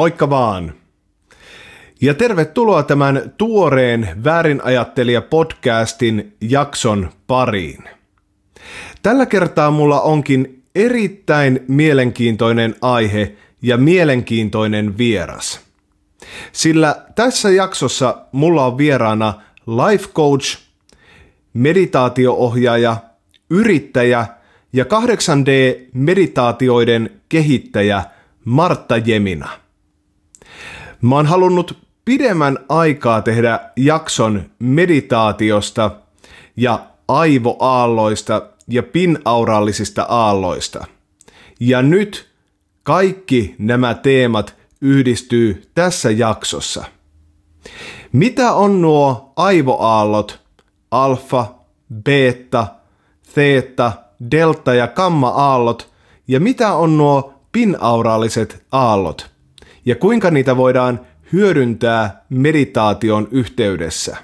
Moikka vaan! Ja tervetuloa tämän tuoreen Väärinajattelija-podcastin jakson pariin. Tällä kertaa mulla onkin erittäin mielenkiintoinen aihe ja mielenkiintoinen vieras. Sillä tässä jaksossa mulla on vieraana life coach, meditaatioohjaaja, yrittäjä ja 8D-meditaatioiden kehittäjä Martta Jemina. Mä oon halunnut pidemmän aikaa tehdä jakson meditaatiosta ja aivoaalloista ja pinaurallisista aalloista. Ja nyt kaikki nämä teemat yhdistyy tässä jaksossa. Mitä on nuo aivoaallot, alfa, beta, theta, delta ja gamma-aallot ja mitä on nuo pinauraaliset aallot? ja kuinka niitä voidaan hyödyntää meditaation yhteydessä.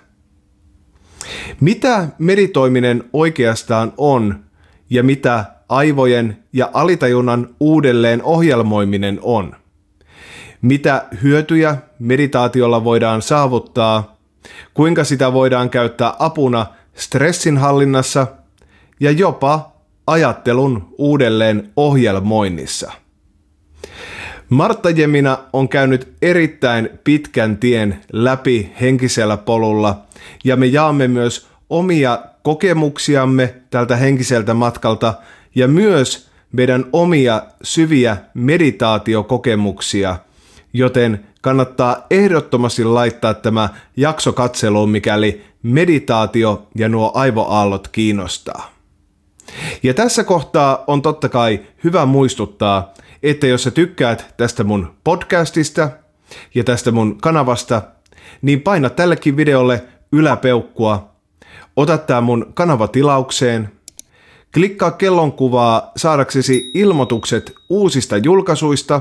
Mitä meditoiminen oikeastaan on ja mitä aivojen ja alitajunnan uudelleen ohjelmoiminen on? Mitä hyötyjä meditaatiolla voidaan saavuttaa? Kuinka sitä voidaan käyttää apuna stressinhallinnassa ja jopa ajattelun uudelleen ohjelmoinnissa? Martta Jemina on käynyt erittäin pitkän tien läpi henkisellä polulla ja me jaamme myös omia kokemuksiamme tältä henkiseltä matkalta ja myös meidän omia syviä meditaatiokokemuksia, joten kannattaa ehdottomasti laittaa tämä jakso katseluun, mikäli meditaatio ja nuo aivoaallot kiinnostaa. Ja tässä kohtaa on totta kai hyvä muistuttaa, että jos sä tykkäät tästä mun podcastista ja tästä mun kanavasta, niin paina tällekin videolle yläpeukkua, ota tää mun kanava tilaukseen, klikkaa kellonkuvaa saadaksesi ilmoitukset uusista julkaisuista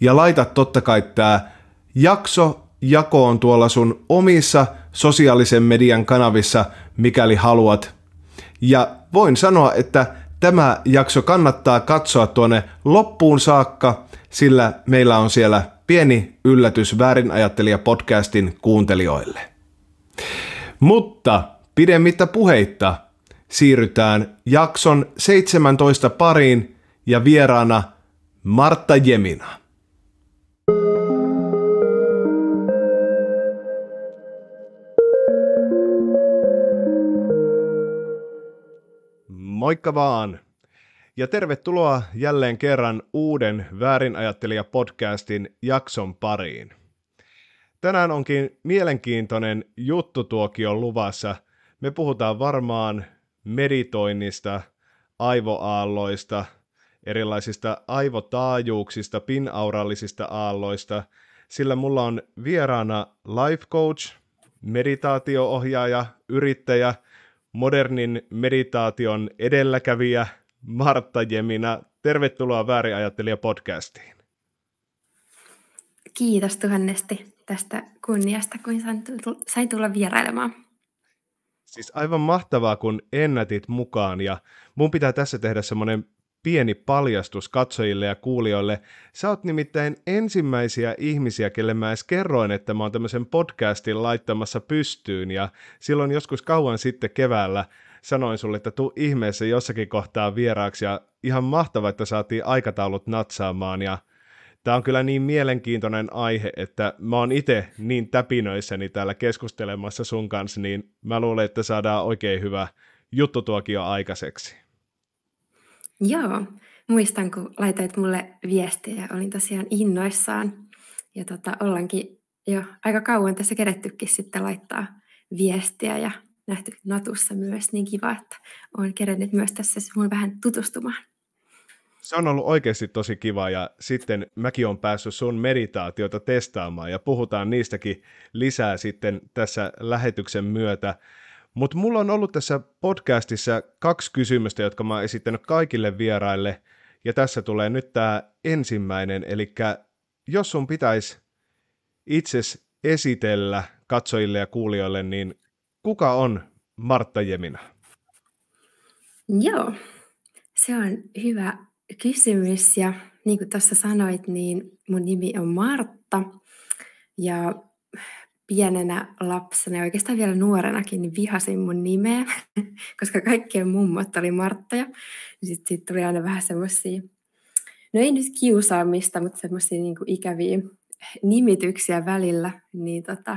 ja laita totta kai tää jakso jakoon tuolla sun omissa sosiaalisen median kanavissa, mikäli haluat. Ja voin sanoa, että tämä jakso kannattaa katsoa tuonne loppuun saakka, sillä meillä on siellä pieni yllätys väärinajattelija podcastin kuuntelijoille. Mutta pidemmittä puheitta siirrytään jakson 17 pariin ja vieraana Martta Jemina. Moikka vaan! Ja tervetuloa jälleen kerran uuden Väärinajattelija-podcastin jakson pariin. Tänään onkin mielenkiintoinen juttutuokio luvassa. Me puhutaan varmaan meditoinnista, aivoaalloista, erilaisista aivotaajuuksista, pinaurallisista aalloista, sillä mulla on vieraana life coach, meditaatioohjaaja, yrittäjä – modernin meditaation edelläkävijä Martta Jemina. Tervetuloa Väärinajattelija podcastiin. Kiitos tuhannesti tästä kunniasta, kun sain tulla vierailemaan. Siis aivan mahtavaa, kun ennätit mukaan ja mun pitää tässä tehdä semmoinen pieni paljastus katsojille ja kuulijoille. Sä oot nimittäin ensimmäisiä ihmisiä, kelle mä edes kerroin, että mä oon tämmöisen podcastin laittamassa pystyyn ja silloin joskus kauan sitten keväällä sanoin sulle, että tuu ihmeessä jossakin kohtaa vieraaksi ja ihan mahtavaa, että saatiin aikataulut natsaamaan ja Tämä on kyllä niin mielenkiintoinen aihe, että mä oon itse niin täpinöissäni täällä keskustelemassa sun kanssa, niin mä luulen, että saadaan oikein hyvä juttu tuokin jo aikaiseksi. Joo, muistan kun laitoit mulle viestiä ja olin tosiaan innoissaan. Ja tota, ollaankin jo aika kauan tässä kerettykin sitten laittaa viestiä ja nähty Natussa myös, niin kiva, että olen kerennyt myös tässä sinulle vähän tutustumaan. Se on ollut oikeasti tosi kiva ja sitten mäkin on päässyt sun meditaatiota testaamaan ja puhutaan niistäkin lisää sitten tässä lähetyksen myötä. Mutta mulla on ollut tässä podcastissa kaksi kysymystä, jotka mä oon esittänyt kaikille vieraille, ja tässä tulee nyt tämä ensimmäinen, eli jos sun pitäisi itses esitellä katsojille ja kuulijoille, niin kuka on Martta Jemina? Joo, se on hyvä kysymys ja niin kuin tuossa sanoit, niin mun nimi on Martta ja pienenä lapsena ja oikeastaan vielä nuorenakin niin vihasin mun nimeä, koska kaikkien mummot oli Marttoja. Sitten sit tuli aina vähän semmoisia, no ei nyt kiusaamista, mutta semmoisia niin ikäviä nimityksiä välillä. Niin tota,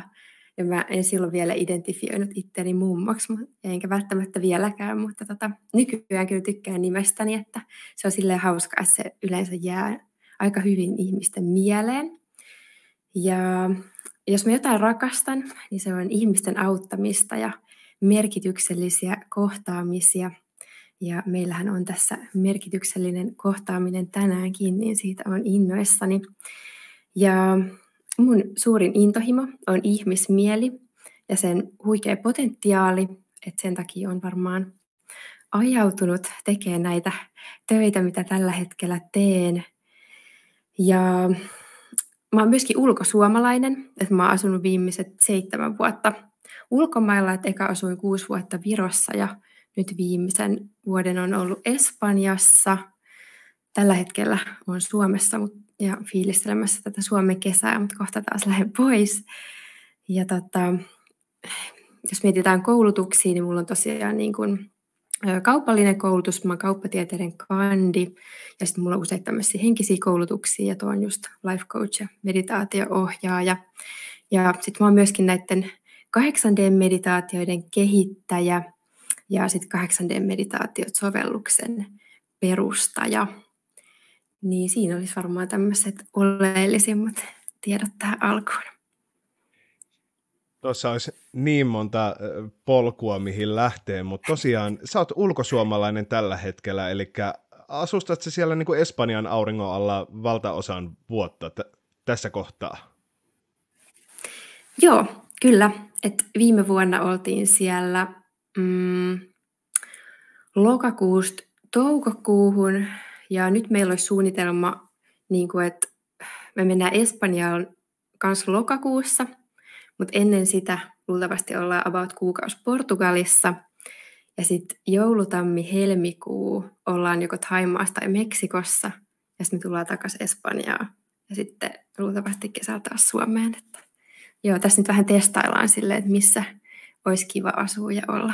ja mä en silloin vielä identifioinut itteeni mummoksi, enkä välttämättä vieläkään, mutta tota, nykyään kyllä tykkään nimestäni, että se on silleen hauska, että se yleensä jää aika hyvin ihmisten mieleen. Ja jos mä jotain rakastan, niin se on ihmisten auttamista ja merkityksellisiä kohtaamisia. Ja meillähän on tässä merkityksellinen kohtaaminen tänäänkin, niin siitä on innoissani. Ja mun suurin intohimo on ihmismieli ja sen huikea potentiaali, että sen takia on varmaan ajautunut tekemään näitä töitä, mitä tällä hetkellä teen. Ja mä oon myöskin ulkosuomalainen, että mä oon asunut viimeiset seitsemän vuotta ulkomailla, että eka asuin kuusi vuotta Virossa ja nyt viimeisen vuoden on ollut Espanjassa. Tällä hetkellä oon Suomessa ja fiilistelemässä tätä Suomen kesää, mutta kohta taas lähden pois. Ja tota, jos mietitään koulutuksia, niin mulla on tosiaan niin kuin kaupallinen koulutus, mä oon kauppatieteiden kandi, ja sitten mulla on usein tämmöisiä henkisiä koulutuksia, ja tuon just life coach ja meditaatio-ohjaaja. Ja sitten mä oon myöskin näiden 8D-meditaatioiden kehittäjä, ja sitten 8D-meditaatiot-sovelluksen perustaja. Niin siinä olisi varmaan tämmöiset oleellisimmat tiedot tähän alkuun tuossa olisi niin monta polkua, mihin lähtee, mutta tosiaan sä oot ulkosuomalainen tällä hetkellä, eli asustat sä siellä niin kuin Espanjan auringon alla valtaosan vuotta t- tässä kohtaa? Joo, kyllä. Et viime vuonna oltiin siellä mm, lokakuusta toukokuuhun ja nyt meillä olisi suunnitelma, niin kuin, että me mennään Espanjaan kanssa lokakuussa – mutta ennen sitä luultavasti ollaan about kuukausi Portugalissa. Ja sitten joulutammi-helmikuu ollaan joko Taimaassa tai Meksikossa. Ja sitten me tullaan takaisin Espanjaan. Ja sitten luultavasti kesällä taas Suomeen. Että joo, tässä nyt vähän testaillaan silleen, että missä olisi kiva asua ja olla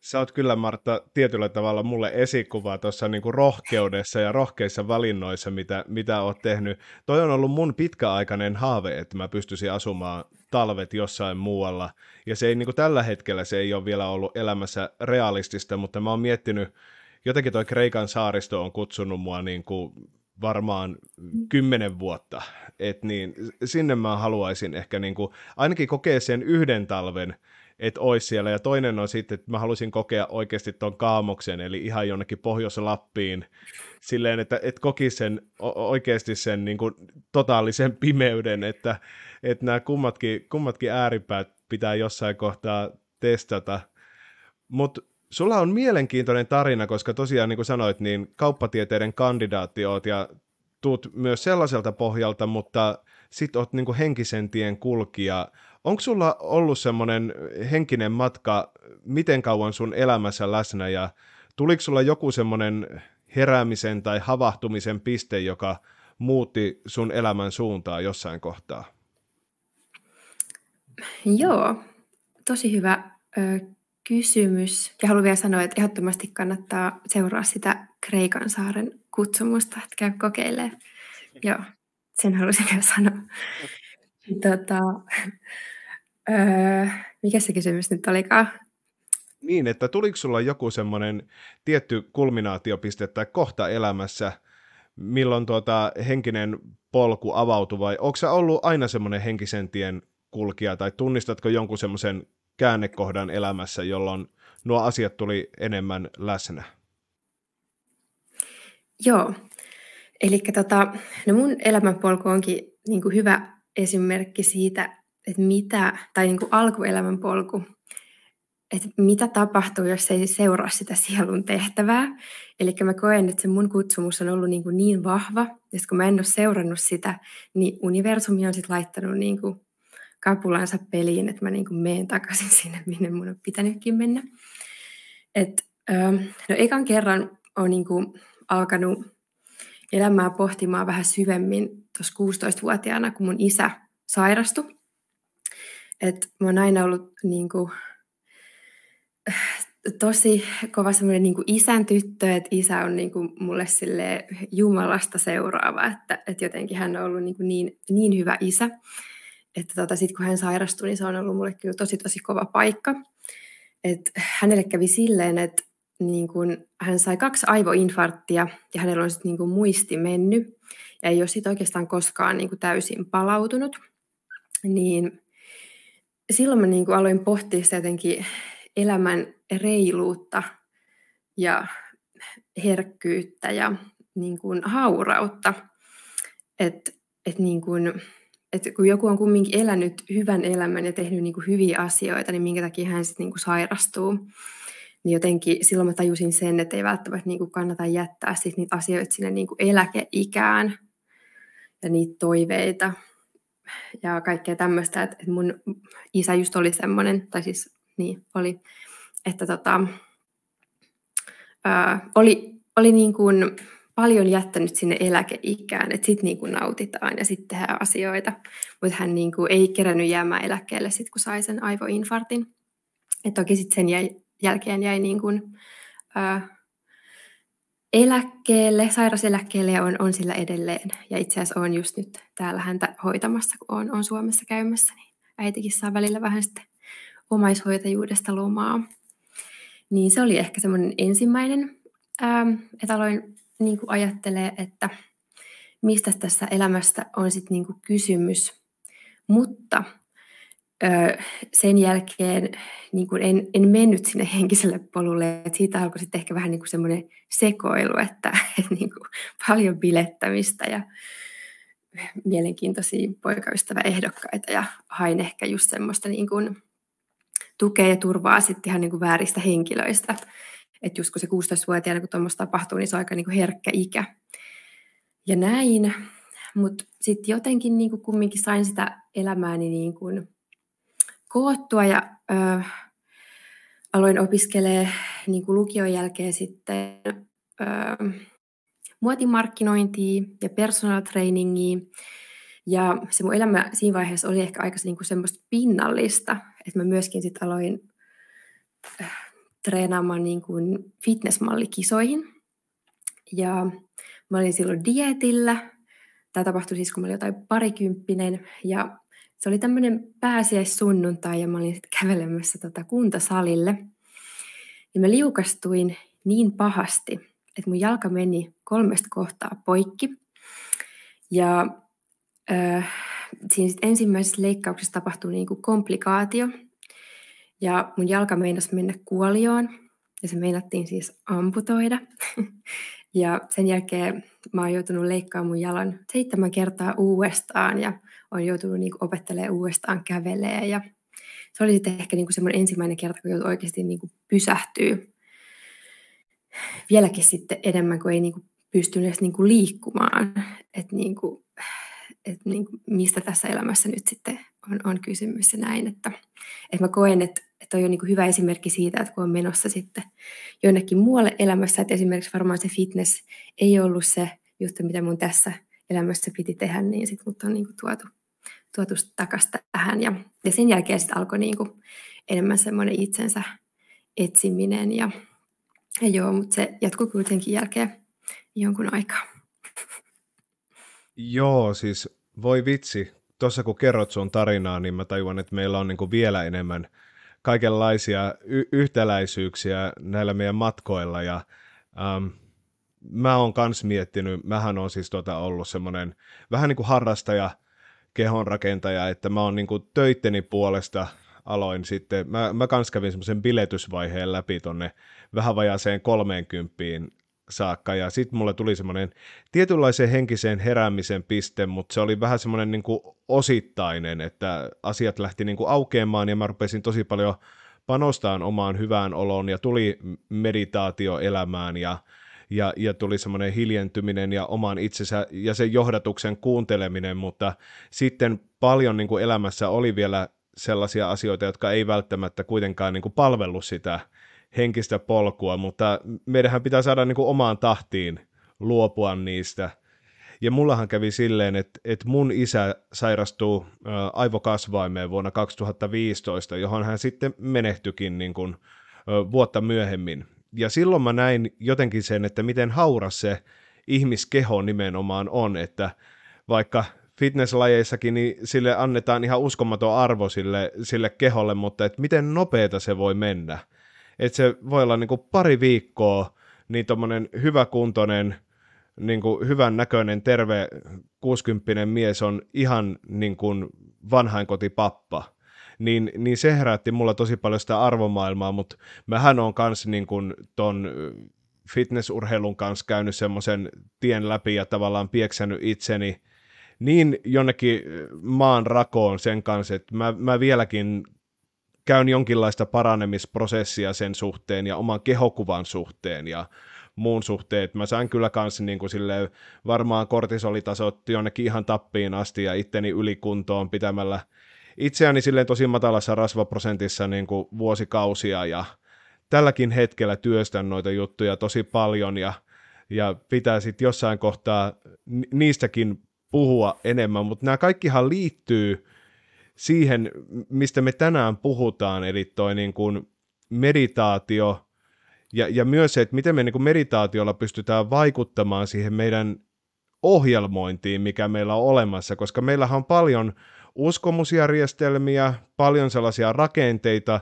sä oot kyllä Martta tietyllä tavalla mulle esikuva tuossa niinku rohkeudessa ja rohkeissa valinnoissa, mitä, mitä oot tehnyt. Toi on ollut mun pitkäaikainen haave, että mä pystyisin asumaan talvet jossain muualla. Ja se ei niinku tällä hetkellä se ei ole vielä ollut elämässä realistista, mutta mä oon miettinyt, jotenkin toi Kreikan saaristo on kutsunut mua niinku varmaan kymmenen vuotta, et niin sinne mä haluaisin ehkä niinku, ainakin kokea sen yhden talven, että olisi siellä. Ja toinen on sitten, että mä haluaisin kokea oikeasti tuon kaamoksen, eli ihan jonnekin Pohjois-Lappiin, silleen, että, et koki sen oikeasti sen niin kuin, totaalisen pimeyden, että, että nämä kummatkin, kummatkin ääripäät pitää jossain kohtaa testata. Mutta sulla on mielenkiintoinen tarina, koska tosiaan niin kuin sanoit, niin kauppatieteiden kandidaatti oot ja tuut myös sellaiselta pohjalta, mutta sit oot niin henkisen tien kulkija. Onko sulla ollut semmoinen henkinen matka, miten kauan sun elämässä läsnä ja tuliko sulla joku semmoinen heräämisen tai havahtumisen piste, joka muutti sun elämän suuntaa jossain kohtaa? Joo, tosi hyvä ö, kysymys. Ja haluan vielä sanoa, että ehdottomasti kannattaa seuraa sitä Kreikan saaren kutsumusta, että käy kokeilemaan. Joo, sen halusin vielä sanoa. Tota, Öö, mikä se kysymys nyt olikaan? Niin, että tuliko sulla joku semmoinen tietty kulminaatiopiste tai kohta elämässä, milloin tuota henkinen polku avautui, vai onko ollut aina semmoinen henkisen tien kulkija, tai tunnistatko jonkun semmoisen käännekohdan elämässä, jolloin nuo asiat tuli enemmän läsnä? Joo, eli tota, no mun elämänpolku onkin niin kuin hyvä esimerkki siitä, että mitä, tai niin kuin alkuelämän polku, että mitä tapahtuu, jos ei seuraa sitä sielun tehtävää. Eli mä koen, että se mun kutsumus on ollut niin, kuin niin vahva, että kun mä en ole seurannut sitä, niin universumi on sitten laittanut niin kuin kapulansa peliin, että mä niin kuin menen takaisin sinne, minne mun on pitänytkin mennä. Et, ähm, no ekan kerran on niin kuin alkanut elämää pohtimaan vähän syvemmin tuossa 16-vuotiaana, kun mun isä sairastui. Et mä oon aina ollut niin kuin, tosi kova semmoinen niin isän tyttö, että isä on niin kuin mulle sille Jumalasta seuraava, että, että jotenkin hän on ollut niin, kuin niin, niin hyvä isä, että tota, sitten kun hän sairastui, niin se on ollut mulle kyllä tosi tosi kova paikka. Et hänelle kävi silleen, että niin kuin, hän sai kaksi aivoinfarktia ja hänellä on sitten niin kuin muisti mennyt ja ei ole siitä oikeastaan koskaan niin kuin täysin palautunut. Niin silloin mä niin kuin aloin pohtia sitä jotenkin elämän reiluutta ja herkkyyttä ja niin kuin haurautta. Että et niin kuin, et kun joku on kumminkin elänyt hyvän elämän ja tehnyt niin kuin hyviä asioita, niin minkä takia hän sitten niin kuin sairastuu. Niin jotenkin silloin mä tajusin sen, että ei välttämättä niin kuin kannata jättää sit niitä asioita sinne niin kuin eläkeikään ja niitä toiveita ja kaikkea tämmöistä, että, että mun isä just oli semmoinen, tai siis niin oli, että tota, ää, oli, oli niin kuin paljon jättänyt sinne eläkeikään, että sitten niin nautitaan ja sitten tehdään asioita, mutta hän niin kuin ei kerännyt jäämään eläkkeelle sitten, kun sai sen aivoinfartin. Et toki sitten sen jäi, jälkeen jäi niin kuin, ää, eläkkeelle, sairaseläkkeelle ja on, on sillä edelleen. Ja itse asiassa olen just nyt täällä häntä hoitamassa, kun olen, olen Suomessa käymässä, niin äitikin saa välillä vähän sitten omaishoitajuudesta lomaa. Niin se oli ehkä semmoinen ensimmäinen, ähm, että aloin niin kuin ajattelee, että mistä tässä elämästä on sitten niin kysymys. Mutta Öö, sen jälkeen niin kuin en, en mennyt sinne henkiselle polulle. Et siitä alkoi sitten ehkä vähän niin kuin semmoinen sekoilu, että et niin kuin paljon bilettämistä ja mielenkiintoisia poikaystäväehdokkaita ja hain ehkä just semmoista niin kuin tukea ja turvaa sitten ihan niin kuin vääristä henkilöistä. Että just kun se 16-vuotiaana, kun tuommoista tapahtuu, niin se on aika niin kuin herkkä ikä. Ja näin. Mutta sitten jotenkin niin kuin kumminkin sain sitä elämääni niin kuin koottua ja ö, aloin opiskelee niin kuin lukion jälkeen sitten ö, muotimarkkinointia ja personal trainingia. Ja se mun elämä siinä vaiheessa oli ehkä aika niin kuin semmoista pinnallista, että mä myöskin sitten aloin treenaamaan niin kuin fitnessmallikisoihin. Ja mä olin silloin dietillä. Tämä tapahtui siis, kun mä olin jotain parikymppinen. Ja se oli tämmöinen pääsiäissunnuntai ja mä olin sitten kävelemässä tota kuntosalille. Ja mä liukastuin niin pahasti, että mun jalka meni kolmesta kohtaa poikki. Ja äh, siinä sit ensimmäisessä leikkauksessa tapahtui niinku komplikaatio. Ja mun jalka meinasi mennä kuolioon. Ja se meinattiin siis amputoida. ja sen jälkeen mä oon joutunut leikkaamaan mun jalan seitsemän kertaa uudestaan. Ja on joutunut niin opettelemaan uudestaan kävelee ja se oli sitten ehkä niin semmoinen ensimmäinen kerta, kun joutui oikeasti niin kuin vieläkin sitten enemmän, kun ei niin kuin pystynyt edes niin kuin liikkumaan, että niin kuin, et niin kuin, niinku, mistä tässä elämässä nyt sitten on, on kysymys ja näin, että, että mä koen, että että on jo niin hyvä esimerkki siitä, että kun on menossa sitten jonnekin muualle elämässä, että esimerkiksi varmaan se fitness ei ollut se juttu, mitä mun tässä elämässä piti tehdä, niin sitten mut on niin tuotu tuotus takaisin tähän. Ja, ja sen jälkeen sitten alkoi niin kuin enemmän semmoinen itsensä etsiminen. Ja, ja joo, mutta se jatkui kuitenkin jälkeen jonkun aikaa. Joo, siis voi vitsi. Tuossa kun kerrot sun tarinaa, niin mä tajuan, että meillä on niin kuin vielä enemmän kaikenlaisia y- yhtäläisyyksiä näillä meidän matkoilla. Ja, äm, mä oon kans miettinyt, mähän on siis tota ollut semmoinen vähän niin kuin harrastaja – kehonrakentaja, että mä oon niin kuin töitteni puolesta aloin sitten, mä, mä kans kävin semmoisen biletysvaiheen läpi tonne vähän vajaaseen 30 saakka, ja sitten mulle tuli semmoinen tietynlaisen henkiseen heräämisen piste, mutta se oli vähän semmoinen niin kuin osittainen, että asiat lähti niin kuin aukeamaan, ja mä rupesin tosi paljon panostaan omaan hyvään oloon, ja tuli meditaatioelämään, ja ja, ja tuli semmoinen hiljentyminen ja oman itsensä ja sen johdatuksen kuunteleminen, mutta sitten paljon niin kuin elämässä oli vielä sellaisia asioita, jotka ei välttämättä kuitenkaan niin kuin palvellut sitä henkistä polkua, mutta meidän pitää saada niin kuin omaan tahtiin luopua niistä. Ja mullahan kävi silleen, että, että mun isä sairastuu aivokasvaimeen vuonna 2015, johon hän sitten menehtyikin niin kuin, vuotta myöhemmin ja silloin mä näin jotenkin sen, että miten hauras se ihmiskeho nimenomaan on, että vaikka fitnesslajeissakin niin sille annetaan ihan uskomaton arvo sille, sille keholle, mutta että miten nopeeta se voi mennä. että se voi olla niin kuin pari viikkoa niin tuommoinen hyväkuntoinen, niin kuin hyvän näköinen, terve 60 mies on ihan niin kuin vanhainkotipappa niin, niin se herätti mulla tosi paljon sitä arvomaailmaa, mutta mähän on kanssa niin kuin ton fitnessurheilun kanssa käynyt semmoisen tien läpi ja tavallaan pieksänyt itseni niin jonnekin maan rakoon sen kanssa, että mä, mä vieläkin käyn jonkinlaista paranemisprosessia sen suhteen ja oman kehokuvan suhteen ja muun suhteen, että mä sain kyllä kanssa niin kuin silleen, varmaan kortisolitasot jonnekin ihan tappiin asti ja itteni ylikuntoon pitämällä itseäni silleen tosi matalassa rasvaprosentissa niin kuin vuosikausia ja tälläkin hetkellä työstän noita juttuja tosi paljon ja, ja pitää sitten jossain kohtaa niistäkin puhua enemmän, mutta nämä kaikkihan liittyy siihen, mistä me tänään puhutaan, eli toi niin kuin meditaatio ja, ja myös se, että miten me niin kuin meditaatiolla pystytään vaikuttamaan siihen meidän ohjelmointiin, mikä meillä on olemassa, koska meillähän on paljon – uskomusjärjestelmiä, paljon sellaisia rakenteita,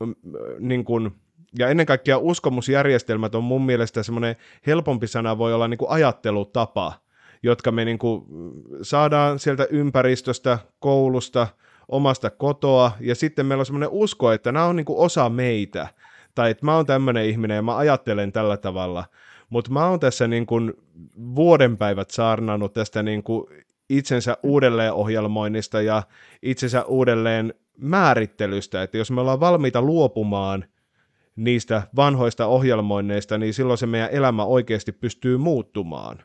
mm, niin kuin, ja ennen kaikkea uskomusjärjestelmät on mun mielestä semmoinen helpompi sana voi olla niin kuin ajattelutapa, jotka me niin kuin saadaan sieltä ympäristöstä, koulusta, omasta kotoa, ja sitten meillä on semmoinen usko, että nämä on niin kuin osa meitä, tai että mä oon tämmöinen ihminen ja mä ajattelen tällä tavalla, mutta mä oon tässä niin kuin vuodenpäivät saarnannut tästä niin kuin itsensä mm. uudelleenohjelmoinnista ja itsensä uudelleen määrittelystä, että jos me ollaan valmiita luopumaan niistä vanhoista ohjelmoinneista, niin silloin se meidän elämä oikeasti pystyy muuttumaan.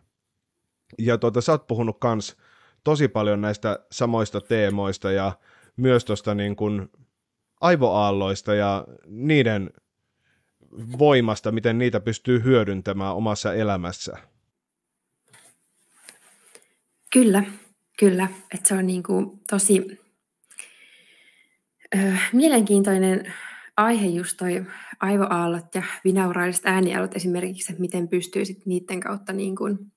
Ja tuota, sä oot puhunut kans tosi paljon näistä samoista teemoista ja myös tuosta niin kun aivoaalloista ja niiden voimasta, miten niitä pystyy hyödyntämään omassa elämässä. Kyllä, kyllä. Että se on niin kuin tosi ö, mielenkiintoinen aihe just toi aivoaallot ja vinauraaliset äänialot esimerkiksi, että miten pystyy sit niiden kautta niin kuin,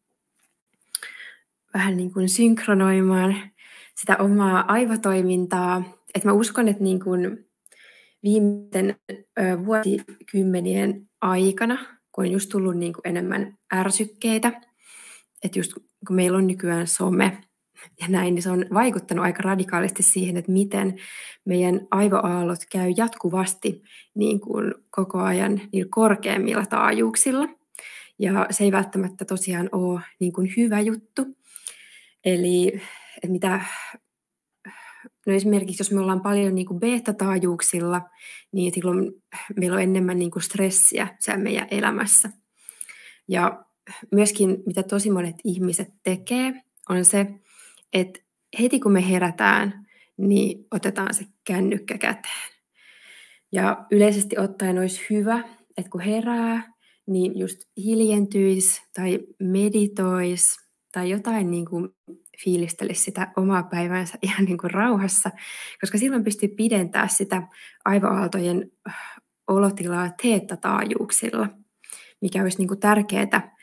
vähän niin kuin synkronoimaan sitä omaa aivotoimintaa. Et mä uskon, että niin kuin viimeisten ö, vuosikymmenien aikana, kun on just tullut niin kuin enemmän ärsykkeitä, että just kun meillä on nykyään some ja näin, niin se on vaikuttanut aika radikaalisti siihen, että miten meidän aivoaallot käy jatkuvasti niin kuin koko ajan niillä korkeimmilla taajuuksilla. Ja se ei välttämättä tosiaan ole niin kuin hyvä juttu. Eli että mitä No esimerkiksi jos me ollaan paljon niin kuin beta-taajuuksilla, niin silloin meillä on enemmän niin kuin stressiä meidän elämässä. Ja myöskin, mitä tosi monet ihmiset tekee, on se, että heti kun me herätään, niin otetaan se kännykkä käteen. Ja yleisesti ottaen olisi hyvä, että kun herää, niin just hiljentyisi tai meditoisi tai jotain niin kuin fiilistelisi sitä omaa päivänsä ihan niin kuin rauhassa, koska silloin pystyy pidentämään sitä aivoaaltojen äh, olotilaa teettataajuuksilla, mikä olisi niin kuin tärkeää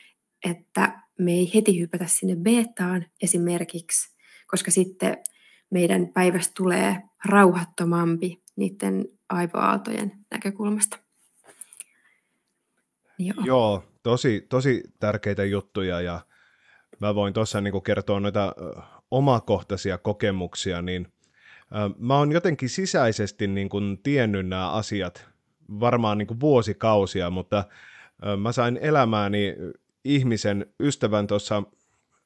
että me ei heti hypätä sinne betaan esimerkiksi, koska sitten meidän päivästä tulee rauhattomampi niiden aivoaaltojen näkökulmasta. Niin joo, Joo tosi, tosi tärkeitä juttuja ja mä voin tuossa niin kertoa noita omakohtaisia kokemuksia, niin mä oon jotenkin sisäisesti niin kuin tiennyt nämä asiat varmaan niin kuin vuosikausia, mutta mä sain elämääni ihmisen ystävän tuossa,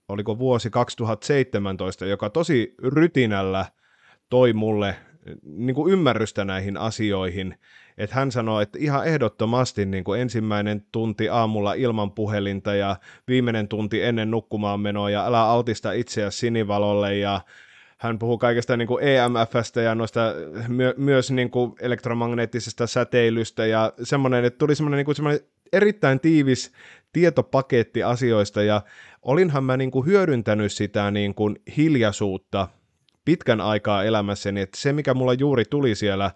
oliko vuosi 2017, joka tosi rytinällä toi mulle eh, niin kuin ymmärrystä näihin asioihin. Että hän sanoi, että ihan ehdottomasti niin kuin ensimmäinen tunti aamulla ilman puhelinta ja viimeinen tunti ennen nukkumaan menoa ja älä altista itseä sinivalolle ja hän puhuu kaikesta niin kuin EMFstä ja noista my- myös niin kuin elektromagneettisesta säteilystä ja semmoinen, että tuli semmoinen, niin kuin semmoinen erittäin tiivis tietopaketti asioista ja olinhan mä niin kuin hyödyntänyt sitä niin kuin hiljaisuutta pitkän aikaa elämässäni, että se mikä mulla juuri tuli siellä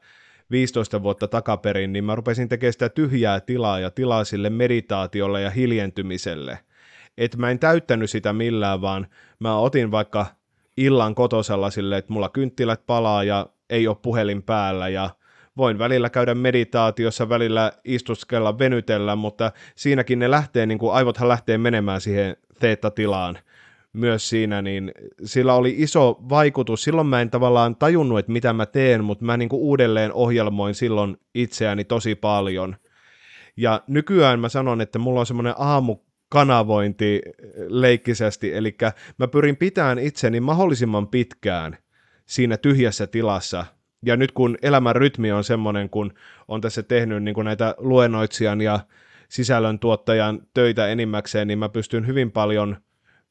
15 vuotta takaperin, niin mä rupesin tekemään sitä tyhjää tilaa ja tilaa sille meditaatiolle ja hiljentymiselle. Että mä en täyttänyt sitä millään, vaan mä otin vaikka illan kotosella sille, että mulla kynttilät palaa ja ei ole puhelin päällä ja – voin välillä käydä meditaatiossa, välillä istuskella, venytellä, mutta siinäkin ne lähtee, niin kuin aivothan lähtee menemään siihen teettatilaan myös siinä, niin sillä oli iso vaikutus. Silloin mä en tavallaan tajunnut, että mitä mä teen, mutta mä niin kuin uudelleen ohjelmoin silloin itseäni tosi paljon. Ja nykyään mä sanon, että mulla on semmoinen aamu kanavointi leikkisesti, eli mä pyrin pitämään itseni mahdollisimman pitkään siinä tyhjässä tilassa, ja nyt kun elämän rytmi on semmoinen, kun on tässä tehnyt niin kuin näitä luennoitsijan ja sisällöntuottajan töitä enimmäkseen, niin mä pystyn hyvin paljon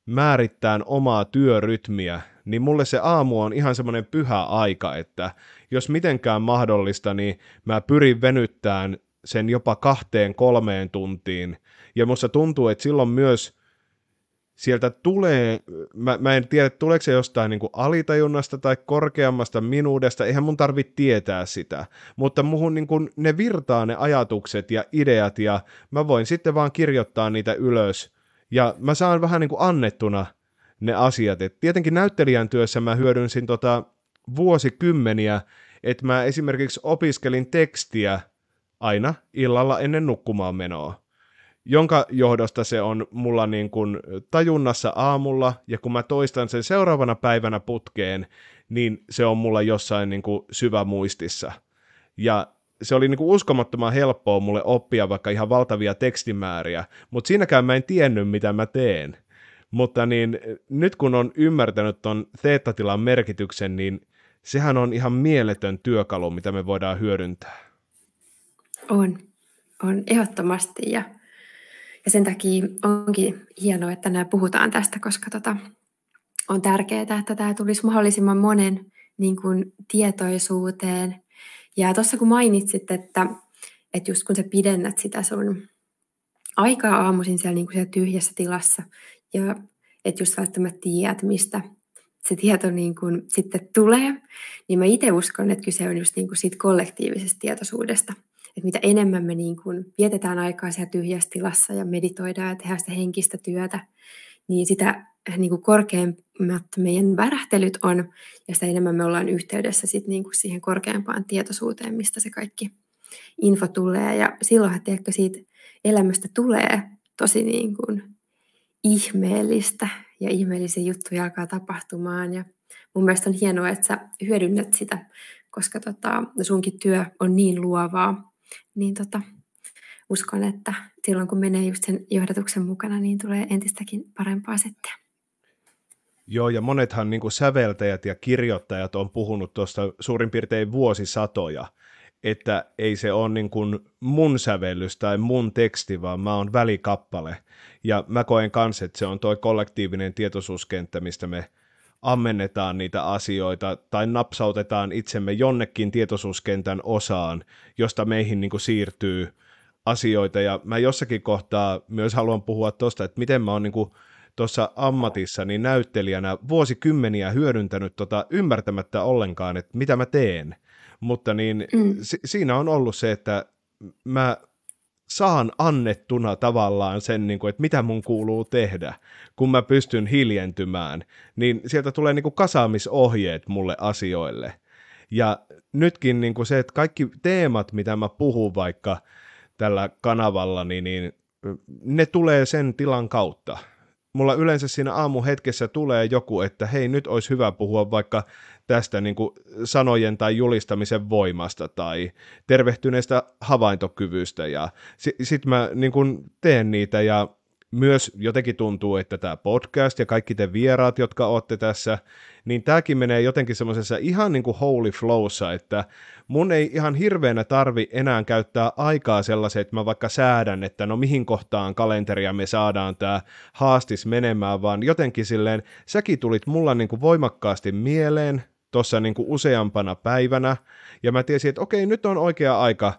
määrittämään omaa työrytmiä, niin mulle se aamu on ihan semmoinen pyhä aika, että jos mitenkään mahdollista, niin mä pyrin venyttämään sen jopa kahteen kolmeen tuntiin, ja musta tuntuu, että silloin myös sieltä tulee, mä, mä en tiedä tuleeko se jostain niin kuin alitajunnasta tai korkeammasta minuudesta, eihän mun tarvitse tietää sitä, mutta muhun niin kuin, ne virtaa ne ajatukset ja ideat ja mä voin sitten vaan kirjoittaa niitä ylös ja mä saan vähän niin kuin annettuna ne asiat. Et tietenkin näyttelijän työssä mä hyödynsin tota vuosikymmeniä, että mä esimerkiksi opiskelin tekstiä aina illalla ennen nukkumaan menoa jonka johdosta se on mulla niin kuin tajunnassa aamulla, ja kun mä toistan sen seuraavana päivänä putkeen, niin se on mulla jossain niin kuin syvä muistissa. Ja se oli niin kuin uskomattoman helppoa mulle oppia vaikka ihan valtavia tekstimääriä, mutta siinäkään mä en tiennyt, mitä mä teen. Mutta niin, nyt kun on ymmärtänyt ton teettatilan merkityksen, niin sehän on ihan mieletön työkalu, mitä me voidaan hyödyntää. On, on ehdottomasti. Ja ja sen takia onkin hienoa, että nämä puhutaan tästä, koska tota, on tärkeää, että tämä tulisi mahdollisimman monen niin kuin, tietoisuuteen. Ja tuossa kun mainitsit, että, että just kun sä pidennät sitä sun aikaa aamuisin siellä, niin kuin siellä tyhjässä tilassa, ja että just välttämättä tiedät, mistä se tieto niin kuin sitten tulee, niin mä itse uskon, että kyse on just niin kuin siitä kollektiivisesta tietoisuudesta – että mitä enemmän me niin kuin vietetään aikaa siellä tyhjässä tilassa ja meditoidaan ja tehdään sitä henkistä työtä, niin sitä eh, niin kuin korkeammat meidän värähtelyt on ja sitä enemmän me ollaan yhteydessä sit niin kuin siihen korkeampaan tietoisuuteen, mistä se kaikki info tulee. Ja silloinhan tiedätkö, siitä elämästä tulee tosi niin kuin ihmeellistä ja ihmeellisiä juttuja alkaa tapahtumaan. Ja mun mielestä on hienoa, että sä hyödynnät sitä, koska tota, no sunkin työ on niin luovaa niin tota, uskon, että silloin kun menee just sen johdatuksen mukana, niin tulee entistäkin parempaa settiä. Joo, ja monethan niin kuin säveltäjät ja kirjoittajat on puhunut tuosta suurin piirtein vuosisatoja, että ei se ole niin kuin mun sävellys tai mun teksti, vaan mä oon välikappale. Ja mä koen kanssa, että se on toi kollektiivinen tietoisuuskenttä, mistä me ammennetaan niitä asioita tai napsautetaan itsemme jonnekin tietoisuuskentän osaan, josta meihin niin kuin siirtyy asioita. Ja mä jossakin kohtaa myös haluan puhua tuosta, että miten mä oon niin kuin tuossa ammatissa niin näyttelijänä vuosikymmeniä hyödyntänyt tota ymmärtämättä ollenkaan, että mitä mä teen. Mutta niin mm. si- siinä on ollut se, että mä saan annettuna tavallaan sen, niin kuin, että mitä mun kuuluu tehdä, kun mä pystyn hiljentymään, niin sieltä tulee niin kuin kasaamisohjeet mulle asioille. Ja nytkin niin kuin se, että kaikki teemat, mitä mä puhun vaikka tällä kanavalla, niin, niin ne tulee sen tilan kautta. Mulla yleensä siinä aamuhetkessä tulee joku, että hei, nyt olisi hyvä puhua vaikka tästä niin kuin sanojen tai julistamisen voimasta tai tervehtyneestä havaintokyvystä ja sitten sit mä niin kuin teen niitä ja myös jotenkin tuntuu, että tämä podcast ja kaikki te vieraat, jotka olette tässä, niin tämäkin menee jotenkin semmoisessa ihan niin kuin holy flowssa, että mun ei ihan hirveänä tarvi enää käyttää aikaa sellaiseen, että mä vaikka säädän, että no mihin kohtaan kalenteria me saadaan tämä haastis menemään, vaan jotenkin silleen, säkin tulit mulla niin kuin voimakkaasti mieleen, tuossa niin useampana päivänä, ja mä tiesin, että okei, nyt on oikea aika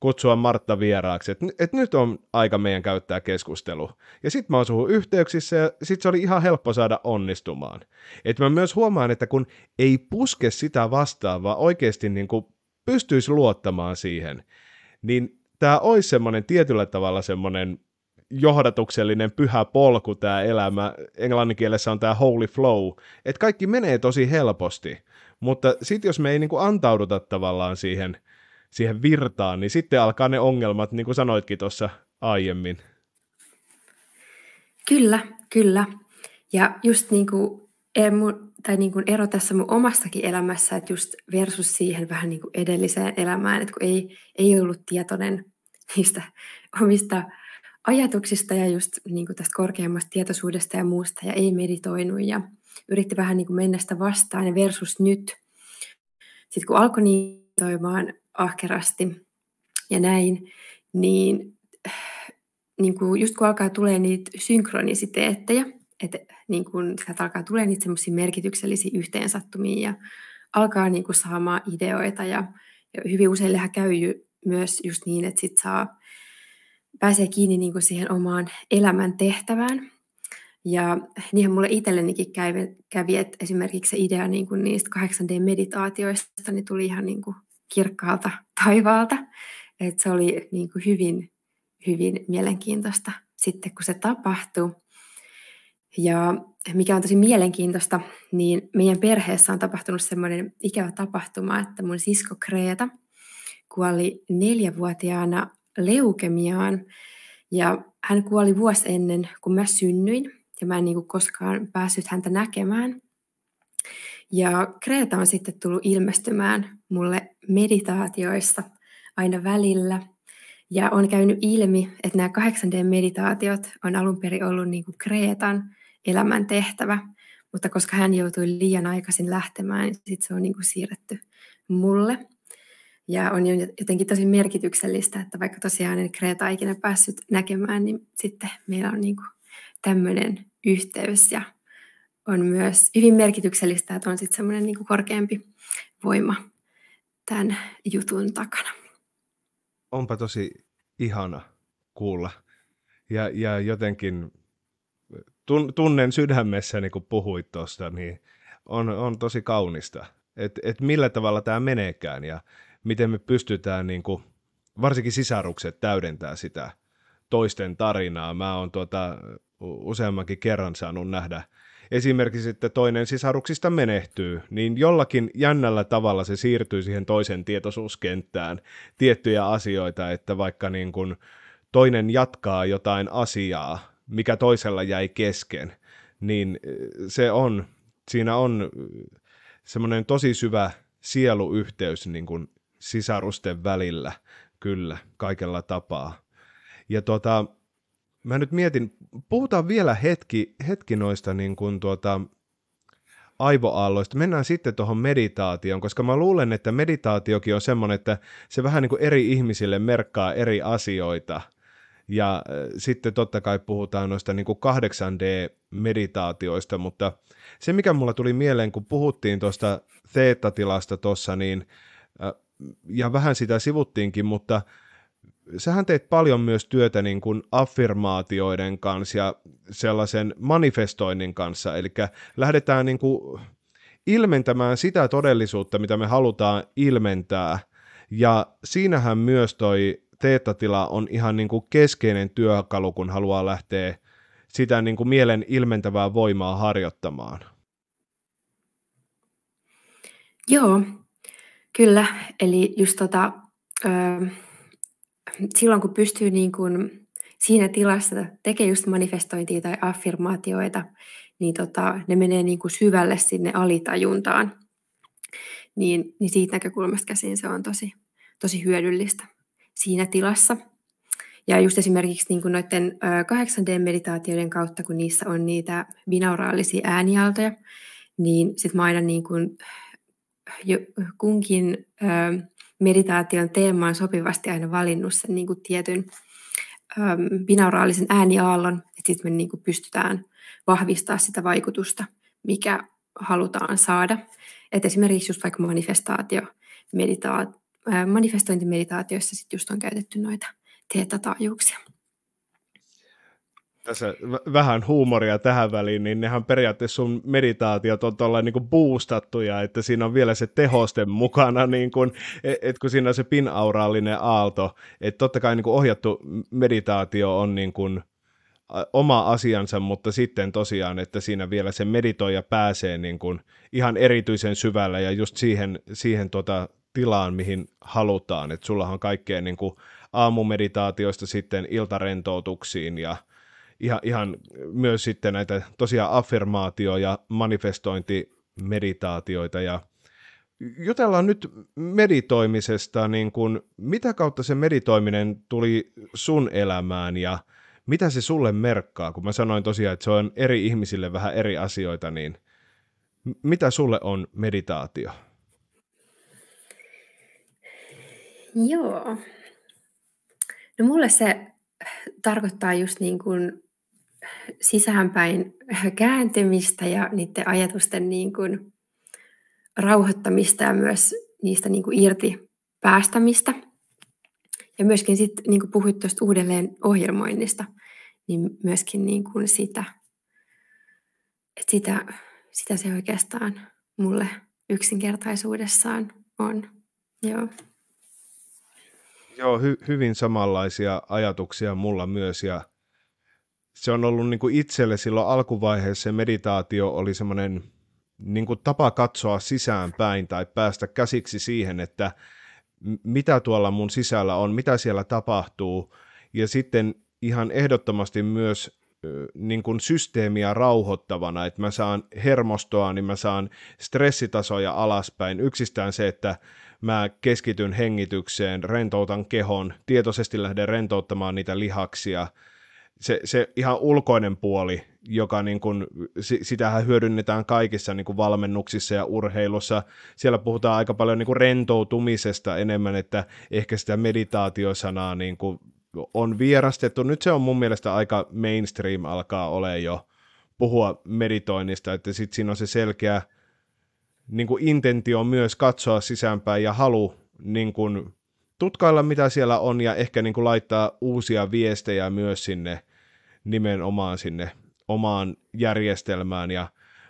kutsua Martta vieraaksi, että et nyt on aika meidän käyttää keskustelu. Ja sit mä oon suhun yhteyksissä ja sit se oli ihan helppo saada onnistumaan. Et mä myös huomaan, että kun ei puske sitä vastaan, vaan oikeasti niin kuin pystyisi luottamaan siihen, niin tämä olisi semmoinen tietyllä tavalla semmoinen johdatuksellinen pyhä polku tämä elämä. Englannin kielessä on tämä holy flow, että kaikki menee tosi helposti. Mutta sitten jos me ei niin kuin antauduta tavallaan siihen, siihen virtaan, niin sitten alkaa ne ongelmat, niin kuin sanoitkin tuossa aiemmin. Kyllä, kyllä. Ja just niin kuin, tai niin kuin ero tässä mun omassakin elämässä, että just versus siihen vähän niin kuin edelliseen elämään, että kun ei, ei ollut tietoinen niistä omista ajatuksista ja just niin kuin tästä korkeammasta tietoisuudesta ja muusta ja ei meditoinut ja yritti vähän niin kuin mennä sitä vastaan ja versus nyt. Sitten kun alkoi niin niitoimaan ahkerasti ja näin, niin, niin kuin just kun alkaa tulee niitä synkronisiteettejä, että niin kuin sieltä alkaa tulee niitä semmoisia merkityksellisiä yhteensattumia ja alkaa niin kuin saamaan ideoita ja, ja hyvin useillehän käy myös just niin, että sit saa, pääsee kiinni niin kuin siihen omaan elämän tehtävään ja niinhän mulle itsellenikin kävi, kävi että esimerkiksi se idea niin kuin niistä 8D-meditaatioista niin tuli ihan niin kuin kirkkaalta taivaalta. Et se oli niin kuin hyvin, hyvin mielenkiintoista sitten, kun se tapahtui. Ja mikä on tosi mielenkiintoista, niin meidän perheessä on tapahtunut semmoinen ikävä tapahtuma, että mun sisko Kreeta kuoli neljävuotiaana leukemiaan. Ja hän kuoli vuosi ennen kuin mä synnyin ja mä en niin kuin koskaan päässyt häntä näkemään. Ja Kreta on sitten tullut ilmestymään mulle meditaatioissa aina välillä. Ja on käynyt ilmi, että nämä 8D-meditaatiot on alun perin ollut niin kuin Kreetan elämän tehtävä, mutta koska hän joutui liian aikaisin lähtemään, niin sit se on niin kuin siirretty mulle. Ja on jotenkin tosi merkityksellistä, että vaikka tosiaan en Kreeta ikinä päässyt näkemään, niin sitten meillä on niin kuin tämmöinen yhteys ja on myös hyvin merkityksellistä, että on sitten semmoinen niin korkeampi voima tämän jutun takana. Onpa tosi ihana kuulla. Ja, ja jotenkin tun, tunnen sydämessäni, kun puhuit tuosta, niin on, on tosi kaunista, että et millä tavalla tämä meneekään ja miten me pystytään, niin kuin, varsinkin sisarukset, täydentää sitä toisten tarinaa. Mä oon tuota, useammankin kerran saanut nähdä. Esimerkiksi että toinen sisaruksista menehtyy, niin jollakin jännällä tavalla se siirtyy siihen toisen tietoisuuskenttään tiettyjä asioita, että vaikka niin kuin toinen jatkaa jotain asiaa, mikä toisella jäi kesken, niin e, se on, siinä on e, semmoinen tosi syvä sieluyhteys niin kuin sisarusten välillä, kyllä, kaikella tapaa. Ja tota, mä nyt mietin, puhutaan vielä hetki, hetki noista niin kuin tuota, aivoaalloista. Mennään sitten tuohon meditaatioon, koska mä luulen, että meditaatiokin on semmoinen, että se vähän niin kuin eri ihmisille merkkaa eri asioita. Ja äh, sitten totta kai puhutaan noista niin kuin 8D-meditaatioista, mutta se mikä mulla tuli mieleen, kun puhuttiin tuosta tilasta tuossa, niin äh, ja vähän sitä sivuttiinkin, mutta äh, sähän teit paljon myös työtä niin kuin affirmaatioiden kanssa ja sellaisen manifestoinnin kanssa, eli lähdetään niin kuin ilmentämään sitä todellisuutta, mitä me halutaan ilmentää, ja siinähän myös toi teettatila on ihan niin kuin keskeinen työkalu, kun haluaa lähteä sitä niin kuin mielen ilmentävää voimaa harjoittamaan. Joo, kyllä. Eli just tota, silloin kun pystyy niin kuin siinä tilassa tekee just manifestointia tai affirmaatioita, niin tota, ne menee niin kuin syvälle sinne alitajuntaan. Niin, niin siitä näkökulmasta käsin se on tosi, tosi hyödyllistä siinä tilassa. Ja just esimerkiksi niin kuin noiden 8D-meditaatioiden kautta, kun niissä on niitä binauraalisia äänialtoja, niin sitten mä aina niin kuin jo, kunkin meditaation teemaan sopivasti aina valinnut sen niin kuin tietyn äm, binauraalisen ääniaallon, että sitten me niin kuin pystytään vahvistaa sitä vaikutusta, mikä halutaan saada. Et esimerkiksi just vaikka manifestaatio, medita- ää, manifestointimeditaatioissa sit just on käytetty noita teetataajuuksia tässä vähän huumoria tähän väliin, niin nehän periaatteessa sun meditaatiot on tuolla niin boostattuja, että siinä on vielä se tehosten mukana, niin kuin, e-, et kun siinä on se pinauraallinen aalto, että totta kai niin kuin ohjattu meditaatio on niin kuin oma asiansa, mutta sitten tosiaan, että siinä vielä se meditoija pääsee niin kuin ihan erityisen syvällä ja just siihen, siihen tuota tilaan, mihin halutaan, että sullahan on kaikkea niin kuin aamumeditaatioista sitten iltarentoutuksiin ja – ihan, ihan myös sitten näitä tosiaan affirmaatio- ja manifestointimeditaatioita ja jutellaan nyt meditoimisesta, niin kuin, mitä kautta se meditoiminen tuli sun elämään ja mitä se sulle merkkaa, kun mä sanoin tosiaan, että se on eri ihmisille vähän eri asioita, niin mitä sulle on meditaatio? Joo. No mulle se tarkoittaa just niin kuin sisäänpäin kääntymistä ja niiden ajatusten niin kuin rauhoittamista ja myös niistä niin kuin irti päästämistä. Ja myöskin sitten, niin kuin puhuit tuosta uudelleen ohjelmoinnista, niin myöskin niin kuin sitä, että sitä, sitä se oikeastaan mulle yksinkertaisuudessaan on. Joo. Joo, hy- hyvin samanlaisia ajatuksia mulla myös ja se on ollut niin kuin itselle silloin alkuvaiheessa se meditaatio oli semmoinen niin kuin tapa katsoa sisäänpäin tai päästä käsiksi siihen, että mitä tuolla mun sisällä on, mitä siellä tapahtuu. Ja sitten ihan ehdottomasti myös niin kuin systeemiä rauhoittavana, että mä saan hermostoa, niin mä saan stressitasoja alaspäin. Yksistään se, että mä keskityn hengitykseen, rentoutan kehon, tietoisesti lähden rentouttamaan niitä lihaksia – se, se ihan ulkoinen puoli, joka niin kuin, sitähän hyödynnetään kaikissa niin kuin valmennuksissa ja urheilussa. Siellä puhutaan aika paljon niin kuin rentoutumisesta enemmän, että ehkä sitä meditaatiosanaa niin kuin on vierastettu. Nyt se on mun mielestä aika mainstream alkaa ole jo puhua meditoinnista, että sitten siinä on se selkeä niin kuin intentio myös katsoa sisäänpäin ja halu niin kuin tutkailla mitä siellä on ja ehkä niin kuin laittaa uusia viestejä myös sinne nimenomaan sinne omaan järjestelmään. Ja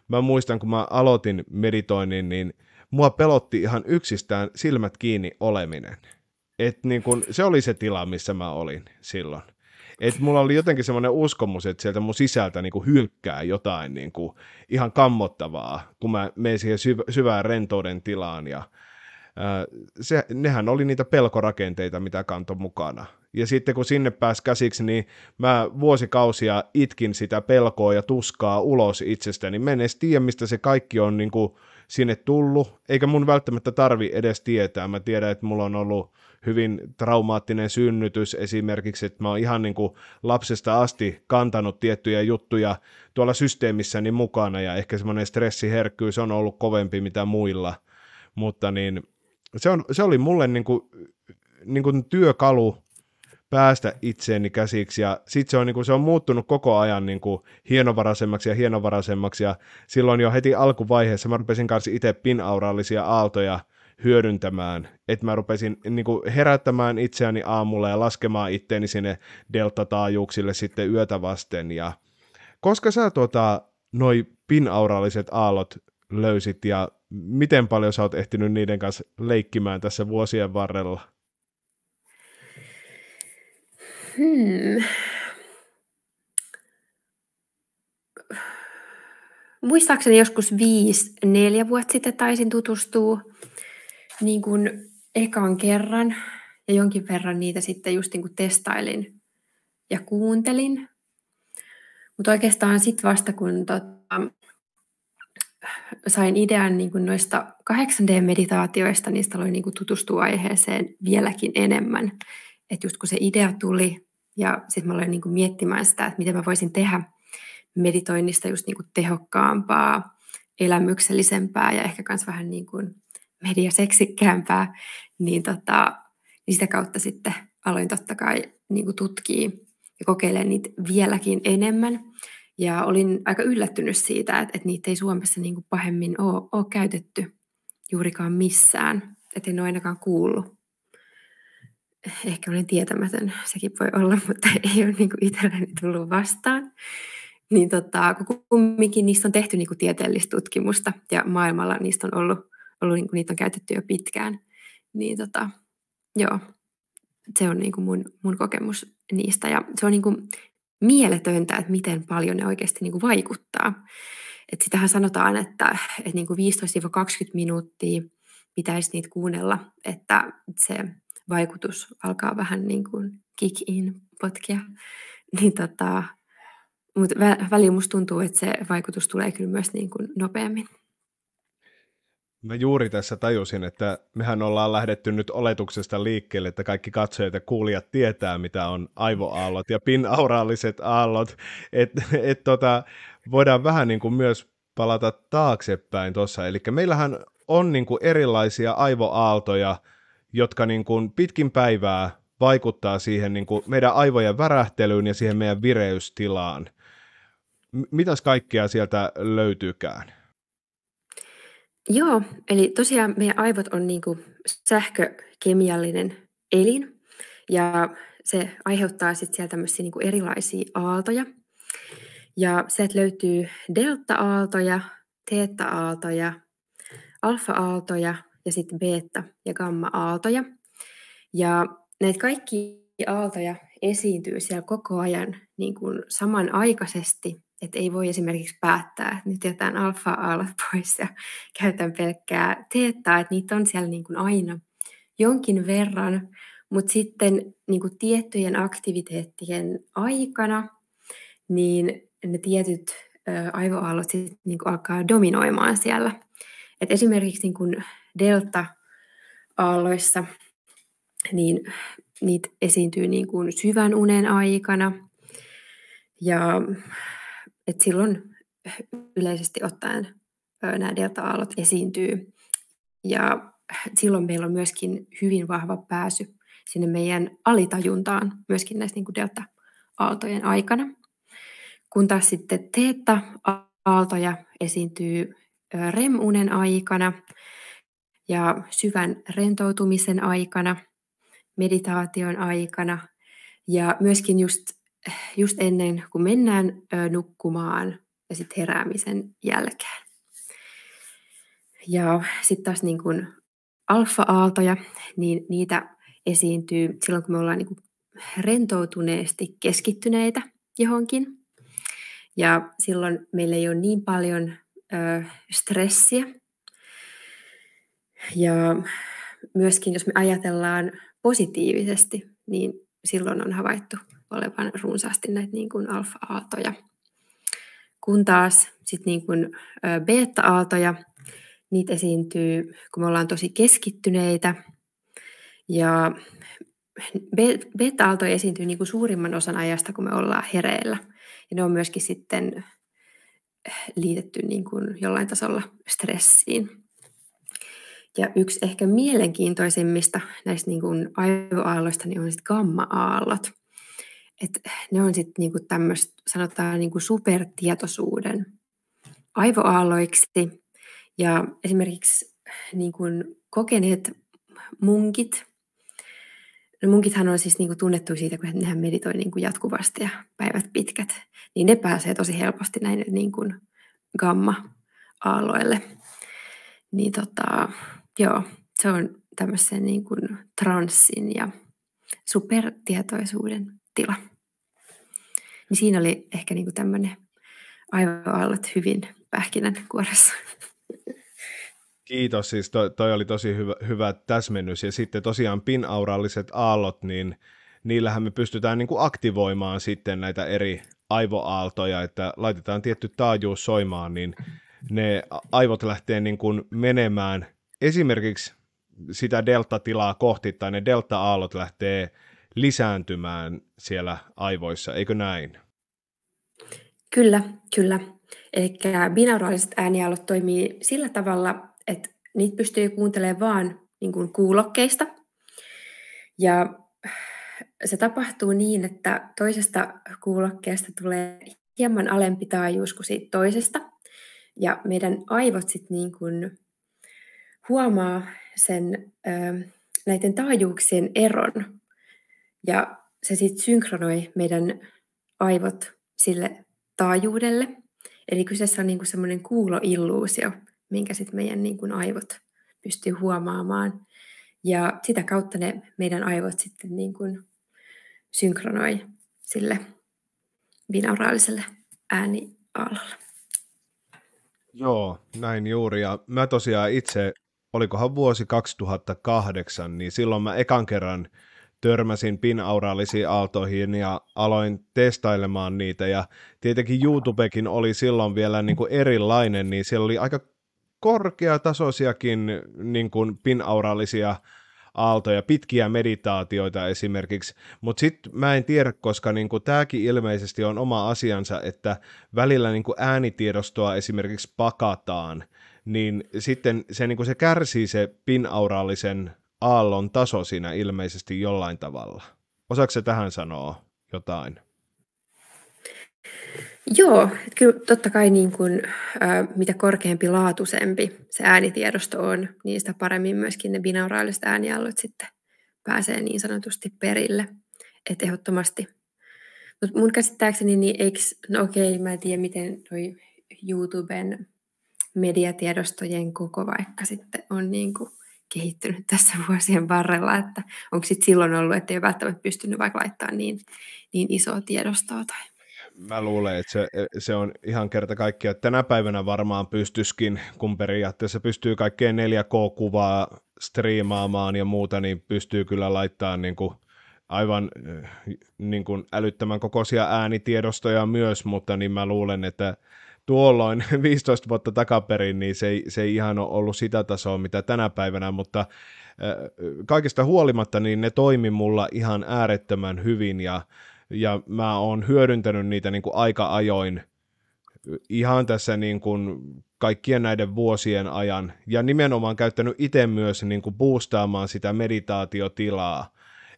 mä muistan, kun mä aloitin meditoinnin, niin mua pelotti ihan yksistään silmät kiinni oleminen. Et niin kun, se oli se tila, missä mä olin silloin. Et mulla oli jotenkin semmoinen uskomus, että sieltä mun sisältä niin hylkkää jotain niin kuin ihan kammottavaa, kun mä menen siihen syv- syvään rentouden tilaan. Ja, äh, se, nehän oli niitä pelkorakenteita, mitä kanto mukana – ja sitten kun sinne pääsi käsiksi, niin mä vuosikausia itkin sitä pelkoa ja tuskaa ulos itsestäni. Mä en edes tiedä, mistä se kaikki on niin kuin sinne tullut, eikä mun välttämättä tarvi edes tietää. Mä tiedän, että mulla on ollut hyvin traumaattinen synnytys esimerkiksi, että mä oon ihan niin kuin lapsesta asti kantanut tiettyjä juttuja tuolla systeemissäni mukana ja ehkä semmoinen stressiherkkyys on ollut kovempi mitä muilla, mutta niin se, on, se oli mulle niin kuin, niin kuin työkalu päästä itseeni käsiksi ja sitten se, on, niin kuin, se on muuttunut koko ajan niin kuin, hienovaraisemmaksi ja hienovaraisemmaksi ja silloin jo heti alkuvaiheessa mä rupesin kanssa itse pinaurallisia aaltoja hyödyntämään, että mä rupesin niin kuin, herättämään itseäni aamulla ja laskemaan itteeni sinne delta-taajuuksille sitten yötä vasten ja koska sä tuota, noi pinauraaliset aallot löysit ja miten paljon sä oot ehtinyt niiden kanssa leikkimään tässä vuosien varrella? Hmm. Muistaakseni joskus viisi, neljä vuotta sitten taisin tutustua niin kuin ekan kerran ja jonkin verran niitä sitten just niin kuin testailin ja kuuntelin. Mutta oikeastaan sitten vasta kun tota, sain idean niin kuin noista 8D-meditaatioista, niistä aloin niin kuin tutustua aiheeseen vieläkin enemmän että just kun se idea tuli ja sitten mä aloin niin kuin miettimään sitä, että miten mä voisin tehdä meditoinnista just niin kuin tehokkaampaa, elämyksellisempää ja ehkä myös vähän niin kuin mediaseksikkäämpää, niin, tota, niin sitä kautta sitten aloin totta kai niin kuin tutkia ja kokeilemaan niitä vieläkin enemmän. Ja olin aika yllättynyt siitä, että, että niitä ei Suomessa niin kuin pahemmin ole, ole käytetty juurikaan missään, että en ole ainakaan kuullut ehkä olen tietämätön, sekin voi olla, mutta ei ole niin kuin itselleni tullut vastaan. Niin tota, kumminkin niistä on tehty niin kuin tieteellistä tutkimusta ja maailmalla niistä on ollut, ollut niin kuin niitä on käytetty jo pitkään. Niin tota, joo, se on niin kuin mun, mun kokemus niistä ja se on niin kuin mieletöntä, että miten paljon ne oikeasti niin kuin vaikuttaa. Et sitähän sanotaan, että, että niin kuin 15-20 minuuttia pitäisi niitä kuunnella, että se vaikutus alkaa vähän niin kuin kick in potkia. Niin tota, mutta vä- väliin musta tuntuu, että se vaikutus tulee kyllä myös niin kuin nopeammin. Mä juuri tässä tajusin, että mehän ollaan lähdetty nyt oletuksesta liikkeelle, että kaikki katsojat ja kuulijat tietää, mitä on aivoaallot ja pinauraaliset aallot. Et, et tota, voidaan vähän niin kuin myös palata taaksepäin tuossa. Eli meillähän on niin kuin erilaisia aivoaaltoja, jotka niin kuin pitkin päivää vaikuttaa siihen niin kuin meidän aivojen värähtelyyn ja siihen meidän vireystilaan. M- mitäs kaikkea sieltä löytyykään? Joo, eli tosiaan meidän aivot on niin kuin sähkökemiallinen elin ja se aiheuttaa sitten sieltä tämmöisiä niin kuin erilaisia aaltoja. Ja sieltä löytyy delta-aaltoja, teetta-aaltoja, alfa-aaltoja – ja sitten beta- ja gamma-aaltoja. Ja näitä kaikki aaltoja esiintyy siellä koko ajan niin kuin samanaikaisesti, että ei voi esimerkiksi päättää, että nyt jätän alfa-aallot pois ja käytän pelkkää teettaa, että niitä on siellä niin kuin aina jonkin verran, mutta sitten niin kuin tiettyjen aktiviteettien aikana, niin ne tietyt aivoaallot sitten niin kuin alkaa dominoimaan siellä. Et esimerkiksi niin kuin delta-aalloissa, niin niitä esiintyy niin kuin syvän unen aikana. Ja et silloin yleisesti ottaen nämä delta-aallot esiintyy. Ja silloin meillä on myöskin hyvin vahva pääsy sinne meidän alitajuntaan myöskin näissä niin kuin delta-aaltojen aikana. Kun taas sitten teetta-aaltoja esiintyy REM-unen aikana – ja syvän rentoutumisen aikana, meditaation aikana ja myöskin just, just ennen kuin mennään nukkumaan ja sitten heräämisen jälkeen. Ja sitten taas niin kun alfa-aaltoja, niin niitä esiintyy silloin, kun me ollaan niin rentoutuneesti keskittyneitä johonkin. Ja silloin meillä ei ole niin paljon ö, stressiä ja myöskin jos me ajatellaan positiivisesti, niin silloin on havaittu olevan runsaasti näitä niin kuin alfa-aaltoja. Kun taas sit niin kuin beta-aaltoja, niitä esiintyy, kun me ollaan tosi keskittyneitä. Ja beta-aaltoja esiintyy niin kuin suurimman osan ajasta, kun me ollaan hereillä. Ja ne on myöskin sitten liitetty niin kuin jollain tasolla stressiin. Ja yksi ehkä mielenkiintoisimmista näistä niin kuin aivoaalloista niin on sitten gamma-aallot. Et ne on sitten niin tämmöistä, sanotaan niin kuin supertietoisuuden aivoaalloiksi. Ja esimerkiksi niin kuin kokeneet munkit, no munkithan on siis niin kuin tunnettu siitä, kun nehän meditoi niin kuin jatkuvasti ja päivät pitkät, niin ne pääsee tosi helposti näin niin kuin gamma-aalloille. Niin tota, Joo, se on tämmöisen niin kuin transsin ja supertietoisuuden tila. Niin siinä oli ehkä niin kuin tämmöinen aivoaallot hyvin pähkinän kuoressa. Kiitos, siis toi, toi oli tosi hyvä, hyvä täsmennys. Ja sitten tosiaan pinauralliset aallot, niin niillähän me pystytään niin kuin aktivoimaan sitten näitä eri aivoaaltoja, että laitetaan tietty taajuus soimaan, niin ne aivot lähtee niin kuin menemään – esimerkiksi sitä delta-tilaa kohti tai ne delta-aallot lähtee lisääntymään siellä aivoissa, eikö näin? Kyllä, kyllä. Eli binauraaliset äänialot toimii sillä tavalla, että niitä pystyy kuuntelemaan vaan niin kuin kuulokkeista. Ja se tapahtuu niin, että toisesta kuulokkeesta tulee hieman alempi taajuus kuin siitä toisesta. Ja meidän aivot sitten niin huomaa sen ö, näiden taajuuksien eron. Ja se sitten synkronoi meidän aivot sille taajuudelle. Eli kyseessä on niinku semmoinen kuuloilluusio, minkä sitten meidän niinku aivot pystyy huomaamaan. Ja sitä kautta ne meidän aivot sitten niinku synkronoi sille binauraaliselle äänialalle. Joo, näin juuri. Ja mä tosiaan itse olikohan vuosi 2008, niin silloin mä ekan kerran törmäsin pinauraalisiin aaltoihin ja aloin testailemaan niitä ja tietenkin YouTubekin oli silloin vielä niin kuin erilainen, niin siellä oli aika korkeatasoisiakin niin kuin pinauraalisia aaltoja aaltoja, pitkiä meditaatioita esimerkiksi, mutta sitten mä en tiedä, koska niinku tämäkin ilmeisesti on oma asiansa, että välillä niinku äänitiedostoa esimerkiksi pakataan, niin sitten se, niinku se kärsii se pinauraalisen aallon taso siinä ilmeisesti jollain tavalla. Osaatko se tähän sanoa jotain? Joo, kyllä totta kai niin kuin, äh, mitä korkeampi laatuisempi se äänitiedosto on, niin sitä paremmin myöskin ne binauraaliset äänialot sitten pääsee niin sanotusti perille. Että ehdottomasti. Mutta mun käsittääkseni, niin eiks, no okei, mä en tiedä miten toi YouTuben mediatiedostojen koko vaikka sitten on niin kuin kehittynyt tässä vuosien varrella, että onko sitten silloin ollut, että ei ole välttämättä pystynyt vaikka laittamaan niin, niin isoa tiedostoa tai Mä luulen, että se, se on ihan kerta kaikkiaan. Tänä päivänä varmaan pystyskin, kun periaatteessa pystyy kaikkeen 4K-kuvaa striimaamaan ja muuta, niin pystyy kyllä laittamaan niin kuin aivan eh, niin kuin älyttömän kokoisia äänitiedostoja myös, mutta niin mä luulen, että tuolloin 15 vuotta takaperin, niin se ei, se ei ihan ole ollut sitä tasoa, mitä tänä päivänä, mutta eh, kaikesta huolimatta, niin ne toimi mulla ihan äärettömän hyvin ja ja mä oon hyödyntänyt niitä niin kuin aika ajoin ihan tässä niin kuin kaikkien näiden vuosien ajan, ja nimenomaan käyttänyt itse myös niin kuin boostaamaan sitä meditaatiotilaa.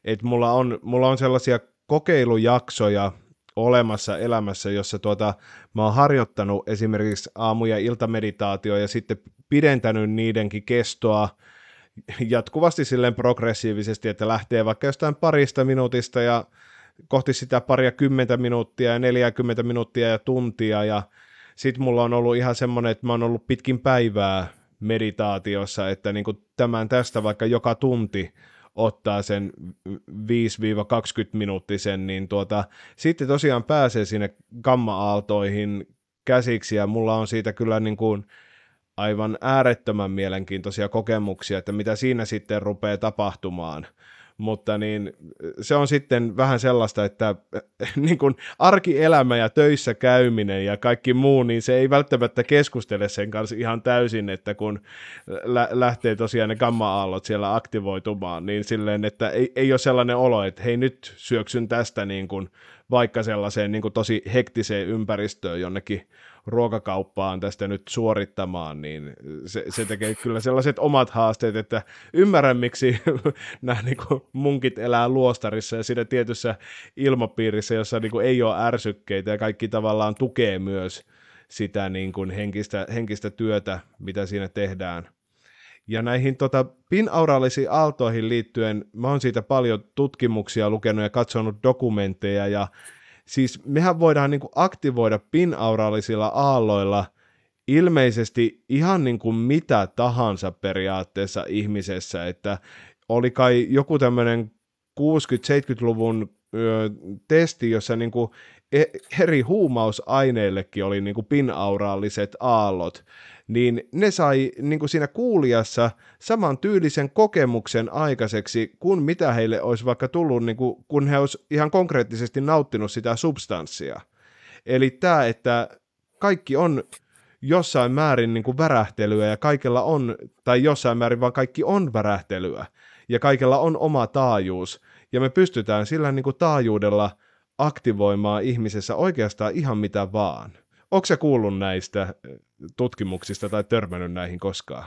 Et mulla, on, mulla on sellaisia kokeilujaksoja olemassa elämässä, jossa tuota, mä oon harjoittanut esimerkiksi aamu- ja iltameditaatio ja sitten pidentänyt niidenkin kestoa jatkuvasti silleen progressiivisesti, että lähtee vaikka jostain parista minuutista ja kohti sitä paria kymmentä minuuttia ja 40 minuuttia ja tuntia ja sitten mulla on ollut ihan semmoinen, että mä oon ollut pitkin päivää meditaatiossa, että niin kuin tämän tästä vaikka joka tunti ottaa sen 5-20 minuuttisen, niin tuota, sitten tosiaan pääsee sinne gamma-aaltoihin käsiksi ja mulla on siitä kyllä niin kuin aivan äärettömän mielenkiintoisia kokemuksia, että mitä siinä sitten rupeaa tapahtumaan mutta niin, se on sitten vähän sellaista, että niin kuin arkielämä ja töissä käyminen ja kaikki muu, niin se ei välttämättä keskustele sen kanssa ihan täysin, että kun lä- lähtee tosiaan ne gamma-aallot siellä aktivoitumaan, niin silleen, että ei, ei ole sellainen olo, että hei nyt syöksyn tästä niin kuin vaikka sellaiseen niin kuin tosi hektiseen ympäristöön jonnekin ruokakauppaan tästä nyt suorittamaan, niin se, se tekee kyllä sellaiset omat haasteet, että ymmärrän miksi nämä niin kuin munkit elää luostarissa ja siinä tietyssä ilmapiirissä, jossa niin kuin ei ole ärsykkeitä ja kaikki tavallaan tukee myös sitä niin kuin henkistä, henkistä työtä, mitä siinä tehdään. Ja näihin tota, pinauraalisiin aaltoihin liittyen, mä oon siitä paljon tutkimuksia lukenut ja katsonut dokumentteja ja siis mehän voidaan niin kuin aktivoida pinauraalisilla aalloilla ilmeisesti ihan niin kuin mitä tahansa periaatteessa ihmisessä, että oli kai joku tämmöinen 60-70-luvun testi, jossa niinku e, eri huumausaineillekin oli niinku pinauraalliset aallot, niin ne sai niinku siinä kuulijassa saman tyylisen kokemuksen aikaiseksi kuin mitä heille olisi vaikka tullut, niinku kun he olisi ihan konkreettisesti nauttinut sitä substanssia. Eli tämä, että kaikki on jossain määrin niin kuin värähtelyä ja kaikella on, tai jossain määrin vaan kaikki on värähtelyä ja kaikella on oma taajuus, ja me pystytään sillä niin kuin taajuudella aktivoimaan ihmisessä oikeastaan ihan mitä vaan. Onko se kuullut näistä äh, tutkimuksista tai törmännyt näihin koskaan?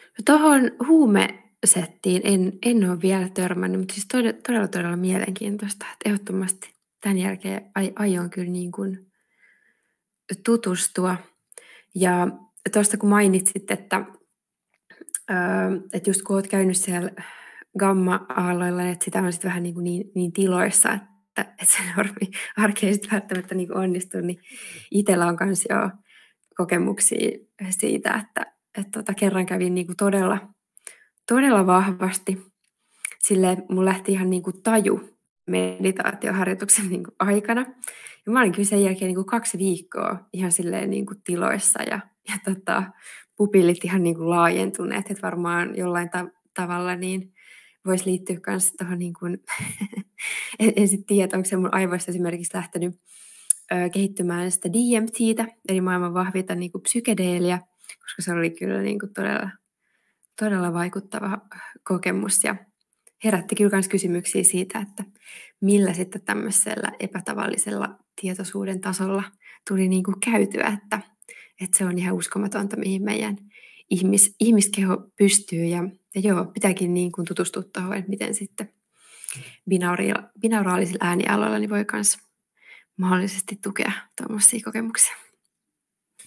No Tuohon huumesettiin en, en ole vielä törmännyt, mutta siis todella, todella, todella mielenkiintoista. Että ehdottomasti tämän jälkeen aion kyllä niin kuin tutustua. Ja tuosta kun mainitsit, että, että just kun olet käynyt siellä gamma-aalloilla, että sitä on sitten vähän niin, kuin niin, niin tiloissa, että, että se normi arki ei sitten välttämättä niin kuin onnistu, niin itsellä on myös jo kokemuksia siitä, että, että tota, kerran kävin niin kuin todella, todella vahvasti. Sille mun lähti ihan niin kuin taju meditaatioharjoituksen niin kuin aikana. Ja mä olin kyllä sen jälkeen niin kuin kaksi viikkoa ihan silleen niin kuin tiloissa ja, ja tota, pupillit ihan niin kuin laajentuneet, että varmaan jollain ta- tavalla niin voisi liittyä myös tuohon, niin kuin, en, en sitten tiedä, onko se mun aivoista esimerkiksi lähtenyt ö, kehittymään sitä DMTtä, eli maailman vahvita niin kuin psykedeeliä, koska se oli kyllä niin kuin todella, todella vaikuttava kokemus ja herätti kyllä myös kysymyksiä siitä, että millä sitten tämmöisellä epätavallisella tietoisuuden tasolla tuli niin kuin käytyä, että, että se on ihan uskomatonta, mihin meidän ihmis, ihmiskeho pystyy ja ja joo, pitääkin niin kuin tutustua tuohon, että miten sitten binauraalisilla äänialoilla niin voi myös mahdollisesti tukea tuommoisia kokemuksia.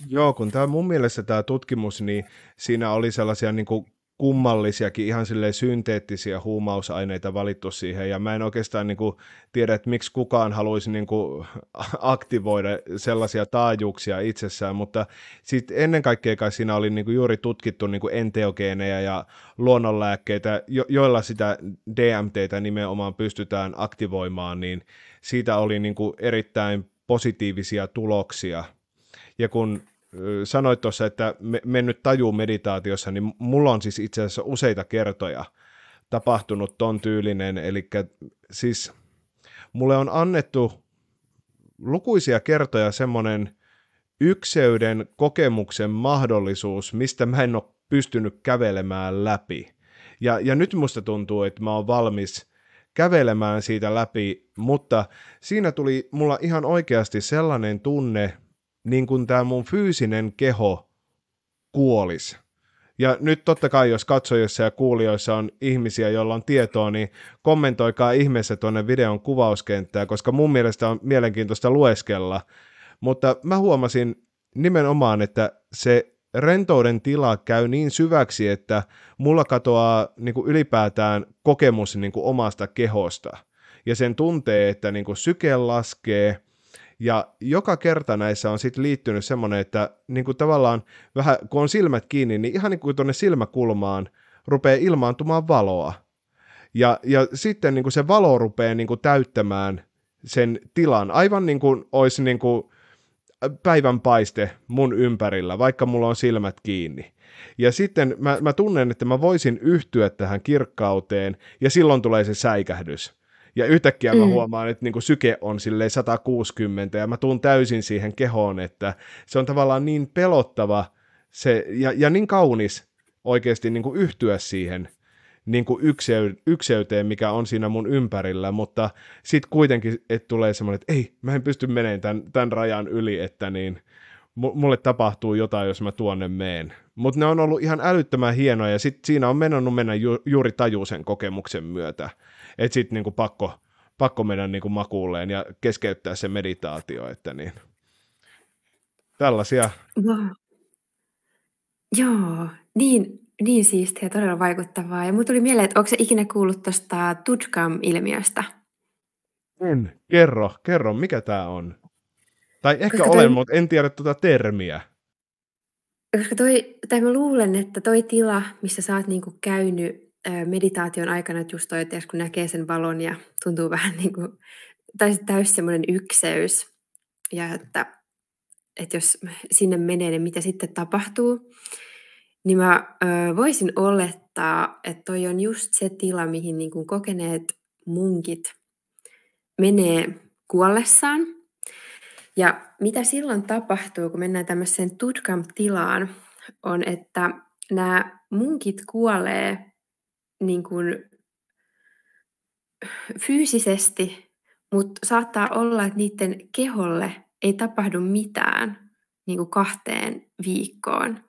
Joo, kun tämä mun mielestä tämä tutkimus, niin siinä oli sellaisia niin kuin kummallisiakin ihan silleen synteettisiä huumausaineita valittu siihen, ja mä en oikeastaan niin kuin tiedä, että miksi kukaan haluaisi niin kuin aktivoida sellaisia taajuuksia itsessään, mutta sit ennen kaikkea kai siinä oli niin kuin juuri tutkittu niin kuin enteogeenejä ja luonnonlääkkeitä, jo- joilla sitä DMTtä nimenomaan pystytään aktivoimaan, niin siitä oli niin kuin erittäin positiivisia tuloksia. Ja kun sanoit tuossa, että me, mennyt taju meditaatiossa, niin mulla on siis itse asiassa useita kertoja tapahtunut ton tyylinen, eli siis mulle on annettu lukuisia kertoja semmoinen ykseyden kokemuksen mahdollisuus, mistä mä en ole pystynyt kävelemään läpi. Ja, ja nyt musta tuntuu, että mä oon valmis – kävelemään siitä läpi, mutta siinä tuli mulla ihan oikeasti sellainen tunne, niin kuin tämä mun fyysinen keho kuolisi. Ja nyt totta kai, jos katsojissa ja kuulijoissa on ihmisiä, joilla on tietoa, niin kommentoikaa ihmeessä tuonne videon kuvauskenttään, koska mun mielestä on mielenkiintoista lueskella. Mutta mä huomasin nimenomaan, että se rentouden tila käy niin syväksi, että mulla katoaa niin kuin ylipäätään kokemus niin kuin omasta kehosta. Ja sen tuntee, että niin kuin syke laskee – ja joka kerta näissä on sitten liittynyt semmoinen, että niin kuin tavallaan vähän, kun on silmät kiinni, niin ihan niin kuin tuonne silmäkulmaan rupeaa ilmaantumaan valoa. Ja, ja sitten niin kuin se valo rupeaa niin kuin täyttämään sen tilan, aivan niin kuin olisi niin kuin päivänpaiste mun ympärillä, vaikka mulla on silmät kiinni. Ja sitten mä, mä tunnen, että mä voisin yhtyä tähän kirkkauteen, ja silloin tulee se säikähdys. Ja yhtäkkiä mä mm. huomaan, että niin kuin syke on sille 160 ja mä tuun täysin siihen kehoon, että se on tavallaan niin pelottava se, ja, ja niin kaunis oikeasti niin kuin yhtyä siihen niin kuin yksey, ykseyteen, mikä on siinä mun ympärillä, mutta sitten kuitenkin et tulee semmoinen, että ei, mä en pysty menemään tämän, tämän rajan yli, että niin, mulle tapahtuu jotain, jos mä tuonne meen. Mutta ne on ollut ihan älyttömän hienoja, ja sit siinä on mennyt mennä ju- juuri tajuisen kokemuksen myötä että sitten niinku pakko, pakko mennä niinku makuulleen ja keskeyttää se meditaatio, että niin. Tällaisia. No. Joo, niin, niin siistiä, todella vaikuttavaa. Ja mulla tuli mieleen, että onko se ikinä kuullut tuosta Tudkam-ilmiöstä? En. Kerro, kerro, mikä tämä on? Tai ehkä Koska olen, toi... mutta en tiedä tuota termiä. Koska toi, tai mä luulen, että toi tila, missä sä oot niinku käynyt meditaation aikana että just toi, että kun näkee sen valon ja tuntuu vähän niin kuin, tai täys semmoinen ykseys, ja että, että jos sinne menee, niin mitä sitten tapahtuu, niin mä ö, voisin olettaa, että toi on just se tila, mihin niin kuin kokeneet munkit menee kuollessaan. Ja mitä silloin tapahtuu, kun mennään tämmöiseen tutkam-tilaan, on, että nämä munkit kuolee niin kuin fyysisesti, mutta saattaa olla, että niiden keholle ei tapahdu mitään niin kuin kahteen viikkoon.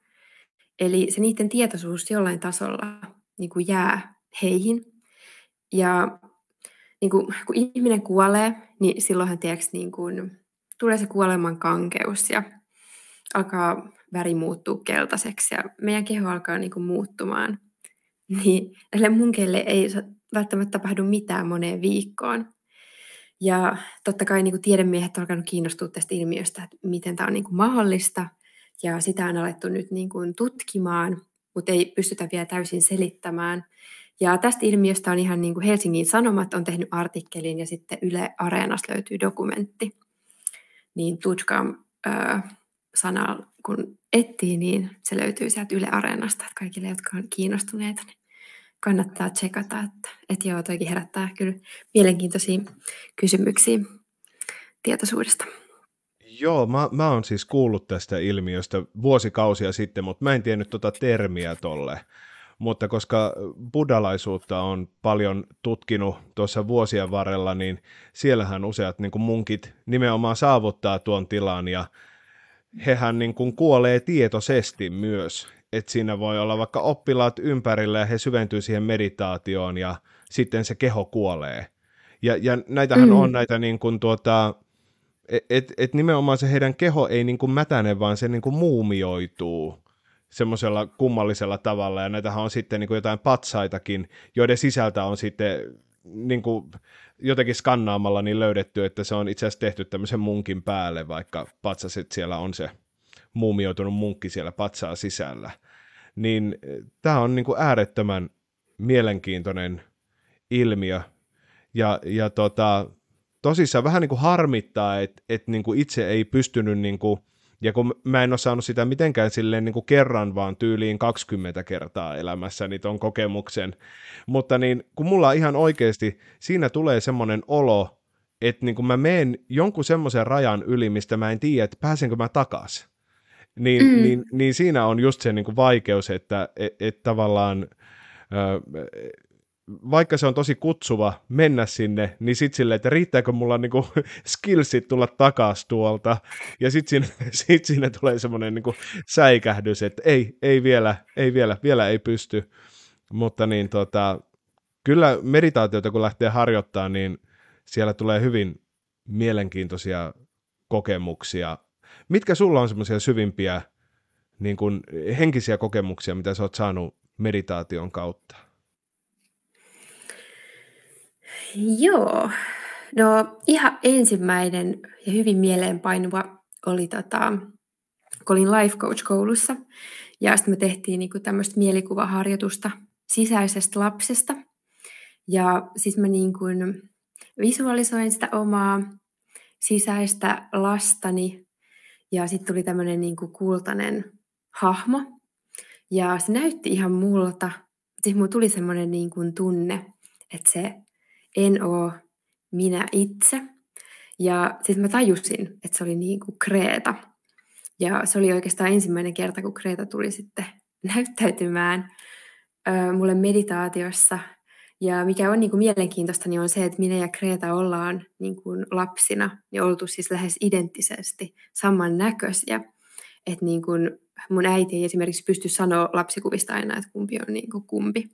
Eli se niiden tietoisuus jollain tasolla niin kuin jää heihin. Ja niin kuin, kun ihminen kuolee, niin silloinhan tiedätkö, niin kuin, tulee se kuoleman kankeus ja alkaa väri muuttuu keltaiseksi ja meidän keho alkaa niin kuin, muuttumaan – niin näille munkeille ei välttämättä tapahdu mitään moneen viikkoon. Ja totta kai niin kuin tiedemiehet ovat alkaneet kiinnostua tästä ilmiöstä, että miten tämä on niin kuin mahdollista. Ja sitä on alettu nyt niin kuin tutkimaan, mutta ei pystytä vielä täysin selittämään. Ja tästä ilmiöstä on ihan niin kuin Helsingin Sanomat on tehnyt artikkelin ja sitten Yle Areenassa löytyy dokumentti. Niin tutkam äh, öö, kun etsii, niin se löytyy sieltä Yle Areenasta, että kaikille, jotka on kiinnostuneita, niin kannattaa tsekata, että, että joo, toikin herättää kyllä mielenkiintoisia kysymyksiä tietoisuudesta. Joo, mä, mä oon siis kuullut tästä ilmiöstä vuosikausia sitten, mutta mä en tiennyt tuota termiä tolle. Mutta koska budalaisuutta on paljon tutkinut tuossa vuosien varrella, niin siellähän useat niin kuin munkit nimenomaan saavuttaa tuon tilan ja hehän niin kuin kuolee tietoisesti myös että siinä voi olla vaikka oppilaat ympärillä ja he syventyy siihen meditaatioon ja sitten se keho kuolee. Ja, ja näitähän mm. on näitä niin kuin tuota, et, et, et nimenomaan se heidän keho ei niin kuin mätäne, vaan se niin kuin muumioituu semmoisella kummallisella tavalla, ja näitähän on sitten niin kuin jotain patsaitakin, joiden sisältä on sitten niin kuin jotenkin skannaamalla niin löydetty, että se on itse asiassa tehty tämmöisen munkin päälle, vaikka patsaset siellä on se muumioitunut munkki siellä patsaa sisällä. Niin eh, tämä on niin kuin äärettömän mielenkiintoinen ilmiö. Ja, ja tota, tosissaan vähän niin kuin harmittaa, että et niin itse ei pystynyt, niin kuin, ja kun mä en ole saanut sitä mitenkään silleen niin kuin kerran, vaan tyyliin 20 kertaa elämässäni tuon kokemuksen, mutta niin kun mulla ihan oikeasti siinä tulee semmoinen olo, että niin kuin mä menen jonkun semmoisen rajan yli, mistä mä en tiedä, että pääsenkö mä takaisin niin, mm. niin, niin siinä on just se niin kuin vaikeus, että et, et tavallaan ö, vaikka se on tosi kutsuva mennä sinne, niin sitten silleen, että riittääkö mulla niin kuin skillsit tulla takaisin tuolta, ja sitten siinä, sit siinä tulee semmoinen niin säikähdys, että ei, ei vielä, ei vielä, vielä ei pysty, mutta niin tota, kyllä meditaatiota kun lähtee harjoittamaan, niin siellä tulee hyvin mielenkiintoisia kokemuksia Mitkä sulla on semmoisia syvimpiä niin kuin henkisiä kokemuksia, mitä sä oot saanut meditaation kautta? Joo. No ihan ensimmäinen ja hyvin mieleenpainuva oli, tota, kun olin life coach koulussa. Ja sitten me tehtiin niinku tämmöistä mielikuvaharjoitusta sisäisestä lapsesta. Ja sitten mä niinku visualisoin sitä omaa sisäistä lastani ja sitten tuli tämmöinen niin kultainen hahmo. Ja se näytti ihan multa. Siis mulla tuli semmoinen niin kuin tunne, että se en oo minä itse. Ja sitten mä tajusin, että se oli niin kuin Kreeta. Ja se oli oikeastaan ensimmäinen kerta, kun Kreeta tuli sitten näyttäytymään öö, mulle meditaatiossa ja mikä on niin kuin mielenkiintoista, niin on se, että minä ja Kreta ollaan niin kuin lapsina ja oltu siis lähes identtisesti samannäköisiä. Että niin kuin mun äiti ei esimerkiksi pysty sanoa lapsikuvista aina, että kumpi on niin kuin kumpi.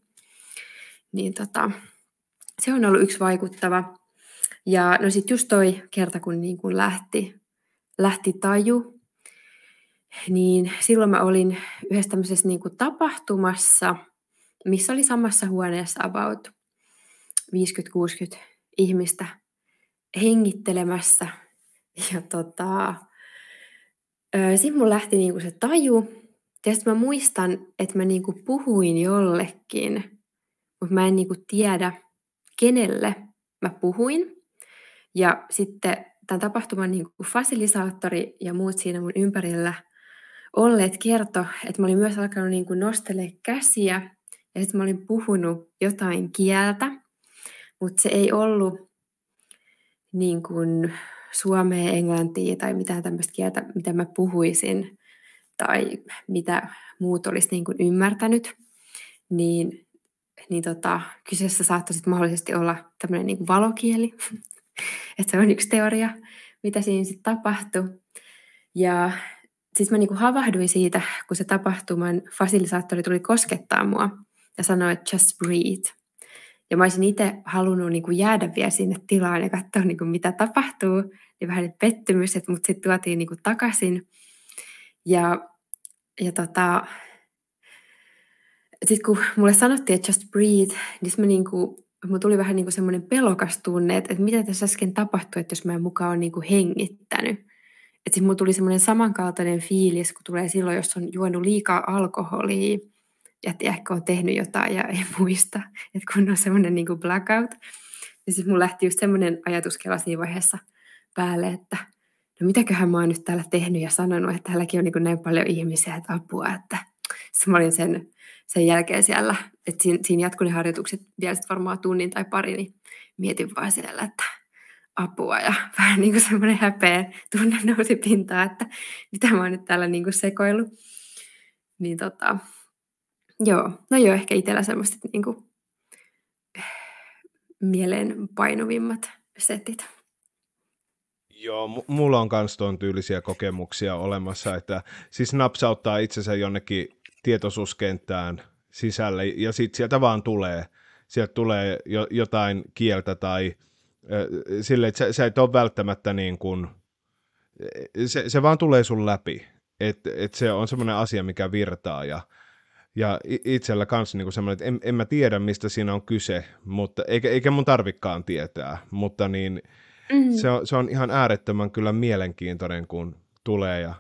Niin tota, se on ollut yksi vaikuttava. Ja no sitten just toi kerta, kun niin kuin lähti, lähti taju, niin silloin mä olin yhdessä tämmöisessä niin kuin tapahtumassa – missä oli samassa huoneessa about 50-60 ihmistä hengittelemässä. Ja tota, sitten mun lähti niinku se taju. Ja sitten mä muistan, että mä niinku puhuin jollekin, mutta mä en niinku tiedä, kenelle mä puhuin. Ja sitten tämän tapahtuman niinku fasilisaattori ja muut siinä mun ympärillä olleet kerto, että mä olin myös alkanut niinku nostele käsiä ja sitten mä olin puhunut jotain kieltä mutta se ei ollut niin kuin suomea, englantia tai mitään tämmöistä kieltä, mitä mä puhuisin tai mitä muut olisi niin kuin ymmärtänyt, niin, niin tota, kyseessä saattoi mahdollisesti olla tämmöinen niin kuin valokieli. että se on yksi teoria, mitä siinä sitten tapahtui. Ja siis mä niin kuin havahduin siitä, kun se tapahtuman fasilisaattori tuli koskettaa mua ja sanoi, että just breathe. Ja mä olisin itse halunnut niin kuin jäädä vielä sinne tilaan ja katsoa, niin kuin mitä tapahtuu. Ja vähän nyt pettymys, että mut sitten tuotiin niin kuin takaisin. Ja, ja tota, sitten kun mulle sanottiin, että just breathe, niin mä niin kuin, mulla tuli vähän niin kuin semmoinen pelokas tunne, että, että mitä tässä äsken tapahtui, että jos mä en mukaan ole niin kuin hengittänyt. Että sitten mulla tuli semmoinen samankaltainen fiilis, kun tulee silloin, jos on juonut liikaa alkoholia – että ehkä on tehnyt jotain ja ei muista, että kun on semmoinen niin kuin blackout, niin sitten mun lähti just semmoinen ajatuskela siinä vaiheessa päälle, että no mitäköhän mä oon nyt täällä tehnyt ja sanonut, että täälläkin on niin kuin näin paljon ihmisiä, että apua, että sitten mä olin sen, sen jälkeen siellä, että siinä, siinä jatkui ne harjoitukset vielä sitten varmaan tunnin tai pari, niin mietin vaan siellä, että apua ja vähän niin kuin semmoinen häpeä tunne nousi pintaan, että mitä mä oon nyt täällä niin kuin sekoillut. Niin tota, Joo, no joo, ehkä itsellä semmoiset niin kuin, mieleen painuvimmat setit. Joo, mulla on myös tuon tyylisiä kokemuksia olemassa, että siis napsauttaa itsensä jonnekin tietoisuuskenttään sisälle ja sitten sieltä vaan tulee, sieltä tulee jo, jotain kieltä tai äh, sille, että sä, sä et ole välttämättä niin kuin, se, se vaan tulee sun läpi, että et se on semmoinen asia, mikä virtaa ja ja itsellä kanssa niin semmoinen, että en, en mä tiedä, mistä siinä on kyse, mutta eikä, eikä mun tarvikkaan tietää, mutta niin mm. se, on, se on ihan äärettömän kyllä mielenkiintoinen, kun tulee ja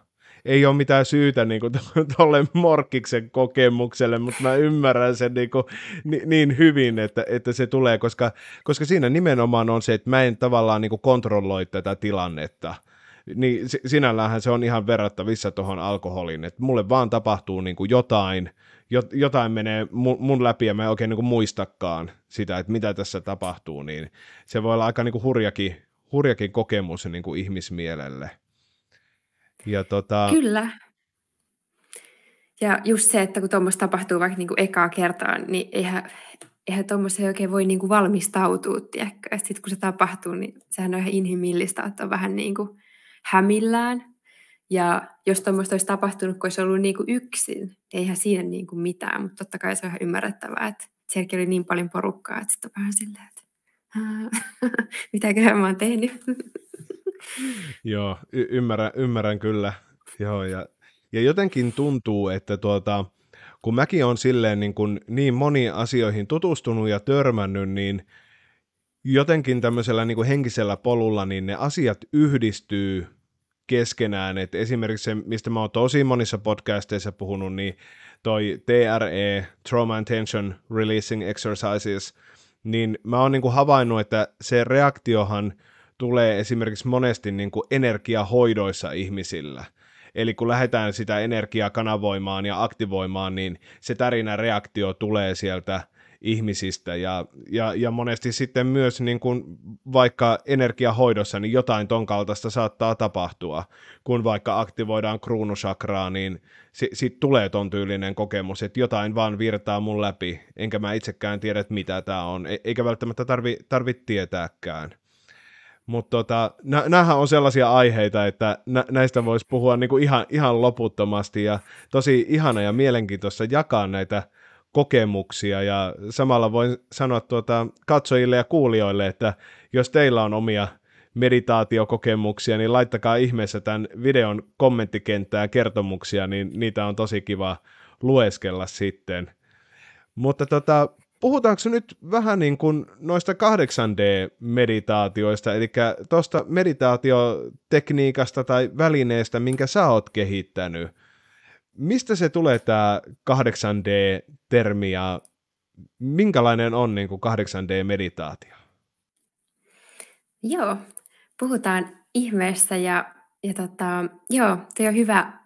ei ole mitään syytä niin kuin tolle morkkiksen kokemukselle, mutta mä ymmärrän sen niin, kuin, niin, niin hyvin, että, että se tulee, koska, koska siinä nimenomaan on se, että mä en tavallaan niin kuin kontrolloi tätä tilannetta, niin sinällähän se on ihan verrattavissa tuohon alkoholiin, että mulle vaan tapahtuu niin kuin jotain, jotain menee mun läpi ja mä en oikein niin kuin muistakaan sitä, että mitä tässä tapahtuu, niin se voi olla aika niin kuin hurjakin, hurjakin kokemus niin kuin ihmismielelle. Ja tota... Kyllä. Ja just se, että kun tuommoista tapahtuu vaikka niin kuin ekaa kertaa, niin eihän, eihän tuommoista oikein voi niin kuin valmistautua, että Sitten kun se tapahtuu, niin sehän on ihan inhimillistä, että on vähän niin kuin hämillään. Ja jos tuommoista olisi tapahtunut, kun olisi ollut niinku niin kuin yksin, eihän siinä niin kuin mitään, mutta totta kai se on ihan ymmärrettävää, että sielläkin oli niin paljon porukkaa, että sitten vähän silleen, että mitäköhän mä oon tehnyt. Joo, y- ymmärrän, ymmärrän kyllä. Joo, ja, ja jotenkin tuntuu, että tuota, kun mäkin on silleen niin, kuin niin moniin asioihin tutustunut ja törmännyt, niin jotenkin tämmöisellä niin kuin henkisellä polulla niin ne asiat yhdistyy keskenään. Et esimerkiksi se, mistä mä oon tosi monissa podcasteissa puhunut, niin toi TRE, Trauma and Tension Releasing Exercises, niin mä oon niinku havainnut, että se reaktiohan tulee esimerkiksi monesti niinku energiahoidoissa ihmisillä. Eli kun lähdetään sitä energiaa kanavoimaan ja aktivoimaan, niin se reaktio tulee sieltä – ihmisistä ja, ja, ja monesti sitten myös niin kuin vaikka energiahoidossa niin jotain ton kaltaista saattaa tapahtua, kun vaikka aktivoidaan kruunusakraa, niin si, sit tulee ton tyylinen kokemus, että jotain vaan virtaa mun läpi, enkä mä itsekään tiedä, että mitä tämä on, e, eikä välttämättä tarvi, tarvitse tietääkään. Mutta tota, nämähän on sellaisia aiheita, että nä- näistä voisi puhua niinku ihan, ihan loputtomasti ja tosi ihana ja mielenkiintoista jakaa näitä kokemuksia ja samalla voin sanoa tuota katsojille ja kuulijoille, että jos teillä on omia meditaatiokokemuksia, niin laittakaa ihmeessä tämän videon kommenttikenttää kertomuksia, niin niitä on tosi kiva lueskella sitten. Mutta tota, puhutaanko nyt vähän niin kuin noista 8D-meditaatioista, eli tuosta meditaatiotekniikasta tai välineestä, minkä sä oot kehittänyt – mistä se tulee tämä 8D-termi ja minkälainen on niin kuin 8D-meditaatio? Joo, puhutaan ihmeessä ja, ja tota, joo, tuo on hyvä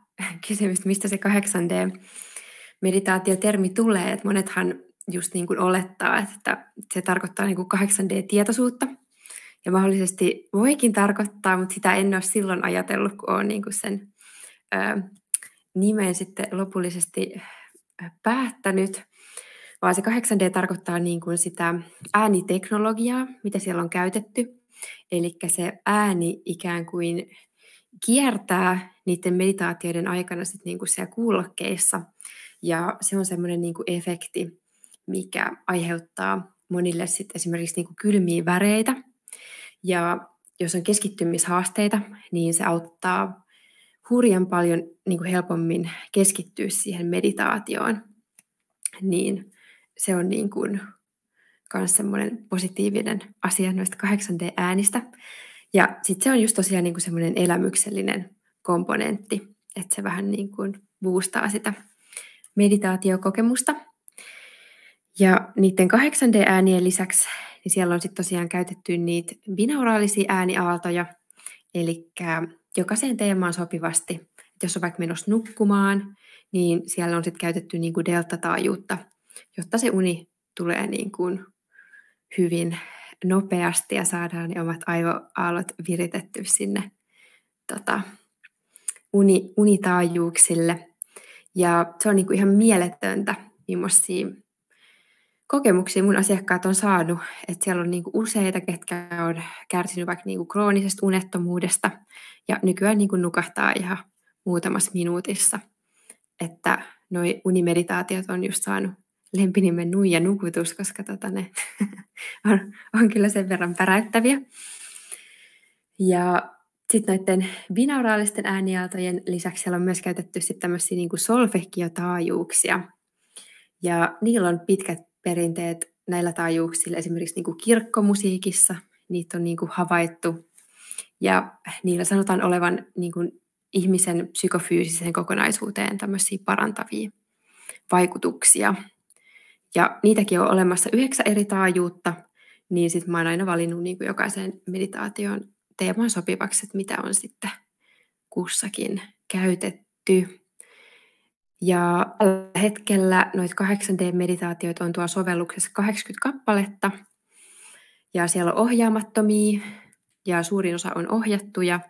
kysymys, mistä se 8D-meditaatiotermi tulee. Et monethan just niin kuin olettaa, että se tarkoittaa niin kuin 8D-tietoisuutta. Ja mahdollisesti voikin tarkoittaa, mutta sitä en ole silloin ajatellut, kun olen niin kuin sen ö, nimen sitten lopullisesti äh, päättänyt, vaan se 8D tarkoittaa niin kuin sitä ääniteknologiaa, mitä siellä on käytetty. Eli se ääni ikään kuin kiertää niiden meditaatioiden aikana sitten niin kuin siellä kuulokkeissa. Ja se on semmoinen niin kuin efekti, mikä aiheuttaa monille sitten esimerkiksi niin kuin kylmiä väreitä. Ja jos on keskittymishaasteita, niin se auttaa hurjan paljon niin kuin helpommin keskittyä siihen meditaatioon, niin se on niin kuin myös semmoinen positiivinen asia noista 8D-äänistä. Ja sitten se on just tosiaan niin kuin semmoinen elämyksellinen komponentti, että se vähän niin kuin boostaa sitä meditaatiokokemusta. Ja niiden 8D-äänien lisäksi niin siellä on sitten tosiaan käytetty niitä binauraalisia ääniaaltoja, eli jokaiseen teemaan sopivasti. Et jos on vaikka menossa nukkumaan, niin siellä on sitten käytetty niin kuin delta-taajuutta, jotta se uni tulee niin kuin hyvin nopeasti ja saadaan ne omat aivoaalot viritetty sinne tota, uni, unitaajuuksille. Ja se on niin kuin ihan mieletöntä, millaisia kokemuksia mun asiakkaat on saanut. Että siellä on niin kuin useita, ketkä on kärsinyt vaikka niin kuin kroonisesta unettomuudesta – ja nykyään niin kuin nukahtaa ihan muutamassa minuutissa. Että noi unimeditaatiot on just saanut lempinimen nuija nukutus, koska tota ne on, on kyllä sen verran päräyttäviä. Ja sitten näiden binauraalisten äänialtojen lisäksi siellä on myös käytetty sitten tämmöisiä niin kuin solfekkiotaajuuksia. Ja niillä on pitkät perinteet näillä taajuuksilla, esimerkiksi niin kuin kirkkomusiikissa. Niitä on niin kuin havaittu ja niillä sanotaan olevan niin kuin ihmisen psykofyysiseen kokonaisuuteen tämmöisiä parantavia vaikutuksia. Ja niitäkin on olemassa yhdeksän eri taajuutta, niin sitten mä oon aina valinnut niin kuin jokaisen meditaation teeman sopivaksi, että mitä on sitten kussakin käytetty. Ja tällä hetkellä noit 8D-meditaatioita on tuo sovelluksessa 80 kappaletta. Ja siellä on ohjaamattomia ja suurin osa on ohjattuja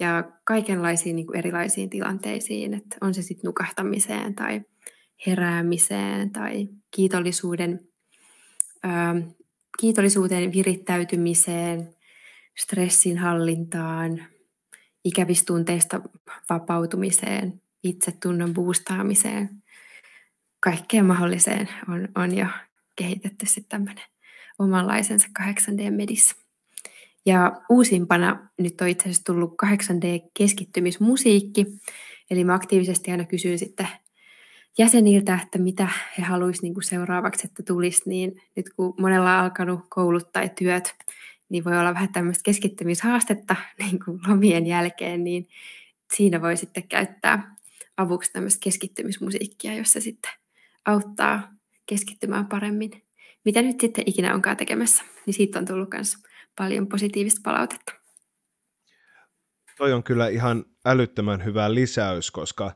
ja kaikenlaisiin niin kuin erilaisiin tilanteisiin, että on se sitten nukahtamiseen tai heräämiseen tai kiitollisuuden, ää, kiitollisuuteen virittäytymiseen, stressin hallintaan, ikävistä tunteista vapautumiseen, itsetunnon boostaamiseen, kaikkeen mahdolliseen on, on jo kehitetty sitten tämmöinen omanlaisensa 8D-medis. Ja uusimpana nyt on itse asiassa tullut 8D-keskittymismusiikki, eli mä aktiivisesti aina kysyn sitten jäseniltä, että mitä he haluaisivat niin kuin seuraavaksi, että tulisi, niin nyt kun monella on alkanut koulut tai työt, niin voi olla vähän tämmöistä keskittymishaastetta niin kuin lomien jälkeen, niin siinä voi sitten käyttää avuksi tämmöistä keskittymismusiikkia, jossa sitten auttaa keskittymään paremmin. Mitä nyt sitten ikinä onkaan tekemässä, niin siitä on tullut myös paljon positiivista palautetta. Toi on kyllä ihan älyttömän hyvä lisäys, koska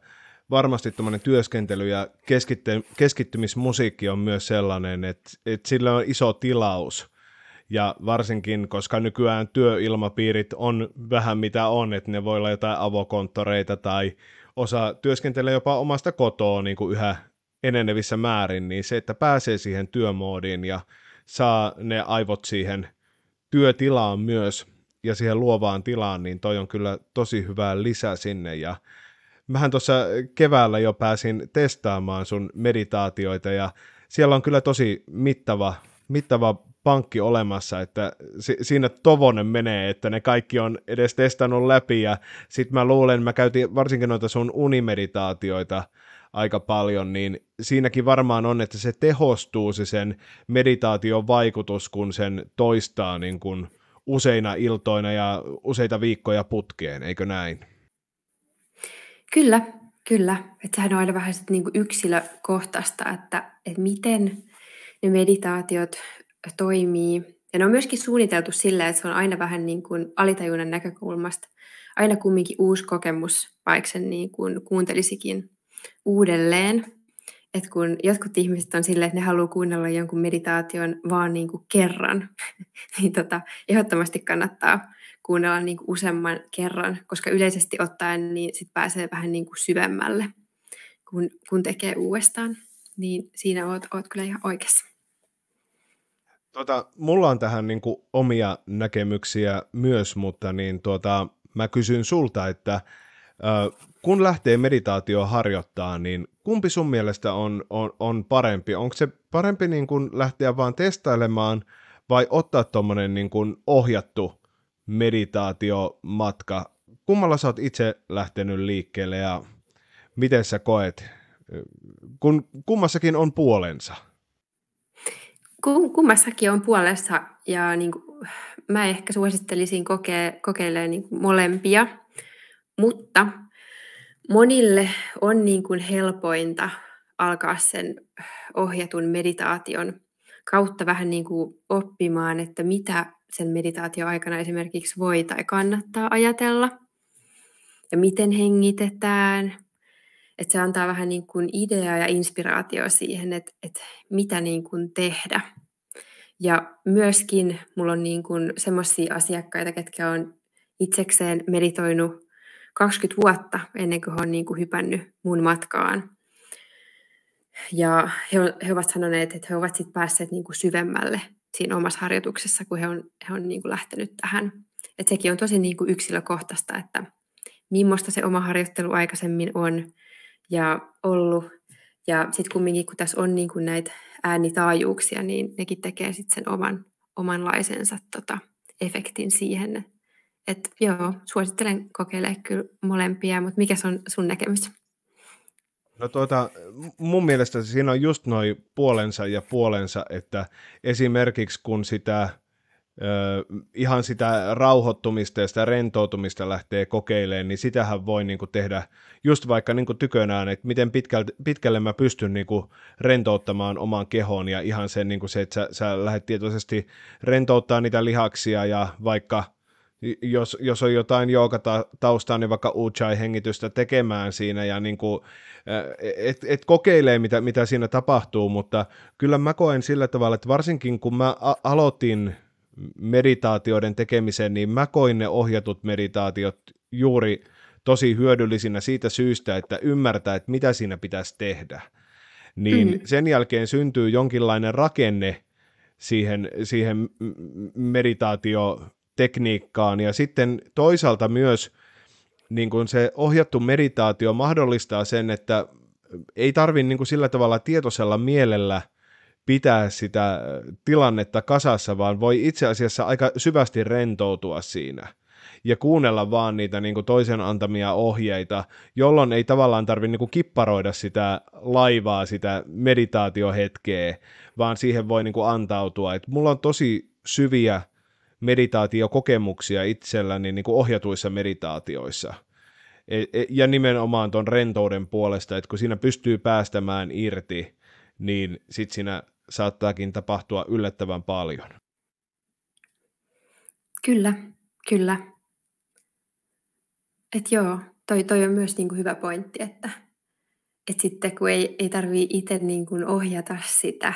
varmasti tuommoinen työskentely ja keskitty, keskittymismusiikki on myös sellainen, että, että sillä on iso tilaus. Ja varsinkin, koska nykyään työilmapiirit on vähän mitä on, että ne voi olla jotain avokonttoreita tai osa työskentelee jopa omasta kotoa niin kuin yhä enenevissä määrin, niin se, että pääsee siihen työmoodiin ja saa ne aivot siihen työtilaan myös ja siihen luovaan tilaan, niin toi on kyllä tosi hyvää lisä sinne ja mähän tuossa keväällä jo pääsin testaamaan sun meditaatioita ja siellä on kyllä tosi mittava, mittava pankki olemassa, että si- siinä tovonen menee, että ne kaikki on edes testannut läpi ja sit mä luulen, mä käytin varsinkin noita sun unimeditaatioita, aika paljon, niin siinäkin varmaan on, että se tehostuu se sen meditaation vaikutus, kun sen toistaa niin kuin useina iltoina ja useita viikkoja putkeen, eikö näin? Kyllä, kyllä. Että sehän on aina vähän sit niinku yksilökohtaista, että, että miten ne meditaatiot toimii. Ja ne on myöskin suunniteltu sillä, että se on aina vähän niin kuin alitajunnan näkökulmasta. Aina kumminkin uusi kokemus, vaikka sen niin kuuntelisikin uudelleen. Et kun jotkut ihmiset on silleen, että ne haluaa kuunnella jonkun meditaation vaan niin kuin kerran, niin tota, ehdottomasti kannattaa kuunnella niin kuin useamman kerran, koska yleisesti ottaen niin sit pääsee vähän niin kuin syvemmälle, kun, kun tekee uudestaan. Niin siinä oot, oot kyllä ihan oikeassa. Tota, mulla on tähän niin kuin omia näkemyksiä myös, mutta niin tuota, mä kysyn sulta, että kun lähtee meditaatio harjoittaa, niin kumpi sun mielestä on, on, on parempi? Onko se parempi niin kuin lähteä vaan testailemaan vai ottaa tuommoinen niin kuin ohjattu meditaatiomatka? Kummalla sä oot itse lähtenyt liikkeelle ja miten sä koet, kun kummassakin on puolensa? Kummassakin on puolensa ja niin kuin, mä ehkä suosittelisin kokeilemaan niin molempia – mutta monille on niin kuin helpointa alkaa sen ohjatun meditaation kautta vähän niin kuin oppimaan, että mitä sen meditaation aikana esimerkiksi voi tai kannattaa ajatella ja miten hengitetään. Että se antaa vähän niin kuin ideaa ja inspiraatio siihen, että, että mitä niin kuin tehdä. Ja myöskin mulla on niin kuin semmoisia asiakkaita, ketkä on itsekseen meditoinut 20 vuotta ennen kuin he on niin kuin hypännyt mun matkaan. Ja he, on, he ovat sanoneet, että he ovat sitten päässeet niin kuin syvemmälle siinä omassa harjoituksessa, kun he on, he on niin kuin lähtenyt tähän. Et sekin on tosi niin kuin yksilökohtaista, että millaista se oma harjoittelu aikaisemmin on ja ollut. Ja sitten kumminkin, kun tässä on niin kuin näitä äänitaajuuksia, niin nekin tekee sitten sen oman, omanlaisensa tota, efektin siihen, et joo, suosittelen kokeilemaan kyllä molempia, mutta mikä on sun näkemys? No tuota, mun mielestä siinä on just noin puolensa ja puolensa, että esimerkiksi kun sitä ihan sitä rauhoittumista ja sitä rentoutumista lähtee kokeilemaan, niin sitähän voi niin kuin tehdä just vaikka niin kuin tykönään, että miten pitkälle, pitkälle mä pystyn niin kuin rentouttamaan oman kehon ja ihan sen, niin kuin se että sä, sä lähdet tietoisesti rentouttaa niitä lihaksia ja vaikka jos, jos on jotain taustaa, niin vaikka Uchai-hengitystä tekemään siinä ja niin kuin, äh, et, et kokeilee, mitä, mitä siinä tapahtuu, mutta kyllä mä koen sillä tavalla, että varsinkin kun mä a- aloitin meditaatioiden tekemisen, niin mä koin ne ohjatut meditaatiot juuri tosi hyödyllisinä siitä syystä, että ymmärtää, että mitä siinä pitäisi tehdä. Niin mm-hmm. sen jälkeen syntyy jonkinlainen rakenne siihen, siihen meditaatio tekniikkaan ja sitten toisaalta myös niin kuin se ohjattu meditaatio mahdollistaa sen, että ei tarvi niin kuin sillä tavalla tietoisella mielellä pitää sitä tilannetta kasassa, vaan voi itse asiassa aika syvästi rentoutua siinä ja kuunnella vaan niitä niin kuin toisen antamia ohjeita, jolloin ei tavallaan tarvitse niin kipparoida sitä laivaa, sitä meditaatiohetkeä, vaan siihen voi niin kuin antautua. Et mulla on tosi syviä meditaatiokokemuksia itselläni niin kuin ohjatuissa meditaatioissa. E, e, ja nimenomaan tuon rentouden puolesta, että kun siinä pystyy päästämään irti, niin sitten siinä saattaakin tapahtua yllättävän paljon. Kyllä, kyllä. Et joo, toi, toi on myös niinku hyvä pointti, että et sitten kun ei, ei tarvii itse niinku ohjata sitä,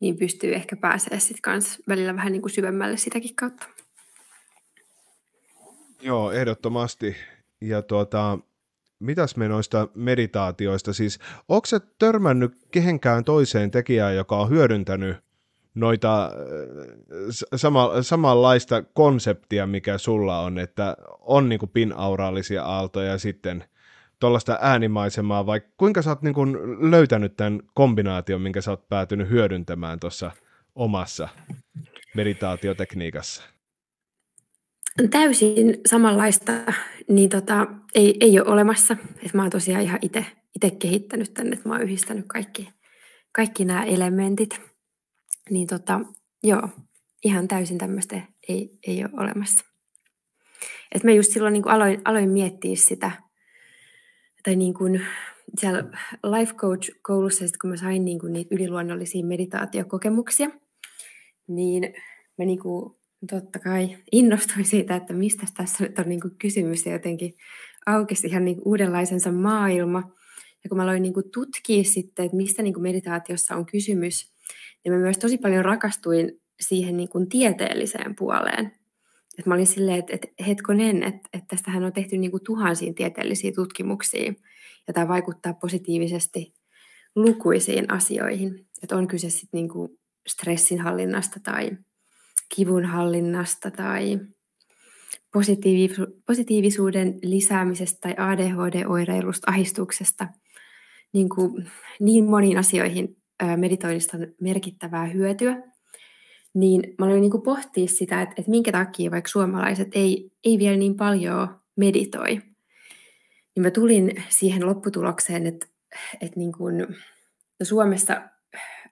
niin pystyy ehkä pääsemään sitten kanssa välillä vähän niin kuin syvemmälle sitäkin kautta. Joo, ehdottomasti. Ja tuota, mitäs me noista meditaatioista, siis onko se törmännyt kehenkään toiseen tekijään, joka on hyödyntänyt noita äh, sama, samanlaista konseptia, mikä sulla on, että on niin kuin pinauraalisia aaltoja ja sitten – tuollaista äänimaisemaa, vai kuinka sä oot niin kun löytänyt tämän kombinaation, minkä sä oot päätynyt hyödyntämään tuossa omassa meditaatiotekniikassa? Täysin samanlaista niin tota, ei, ei ole olemassa. Et mä oon tosiaan ihan itse kehittänyt tänne, että mä oon yhdistänyt kaikki, kaikki nämä elementit. Niin tota, joo, ihan täysin tämmöistä ei, ei ole olemassa. Et mä just silloin niin aloin, aloin miettiä sitä – tai niin kuin siellä life coach koulussa, kun mä sain niin kuin niitä yliluonnollisia meditaatiokokemuksia, niin mä niin kuin totta kai innostuin siitä, että mistä tässä nyt on niin kuin kysymys ja jotenkin aukesi ihan niin kuin uudenlaisensa maailma. Ja kun mä aloin niin kuin tutkia sitten, että mistä niin kuin meditaatiossa on kysymys, niin mä myös tosi paljon rakastuin siihen niin kuin tieteelliseen puoleen. Et mä olin silleen, että et, hetkonen, että et tästähän on tehty niinku tuhansiin tieteellisiä tutkimuksia ja tämä vaikuttaa positiivisesti lukuisiin asioihin. Että on kyse sitten niinku stressinhallinnasta tai kivunhallinnasta tai positiivisuuden lisäämisestä tai ADHD-oireilusta, ahistuksesta. Niin, kuin, niin moniin asioihin meditoinnista on merkittävää hyötyä niin mä aloin niin pohtia sitä, että, että minkä takia vaikka suomalaiset ei, ei vielä niin paljon meditoi. Niin mä tulin siihen lopputulokseen, että, että niin kuin, no Suomessa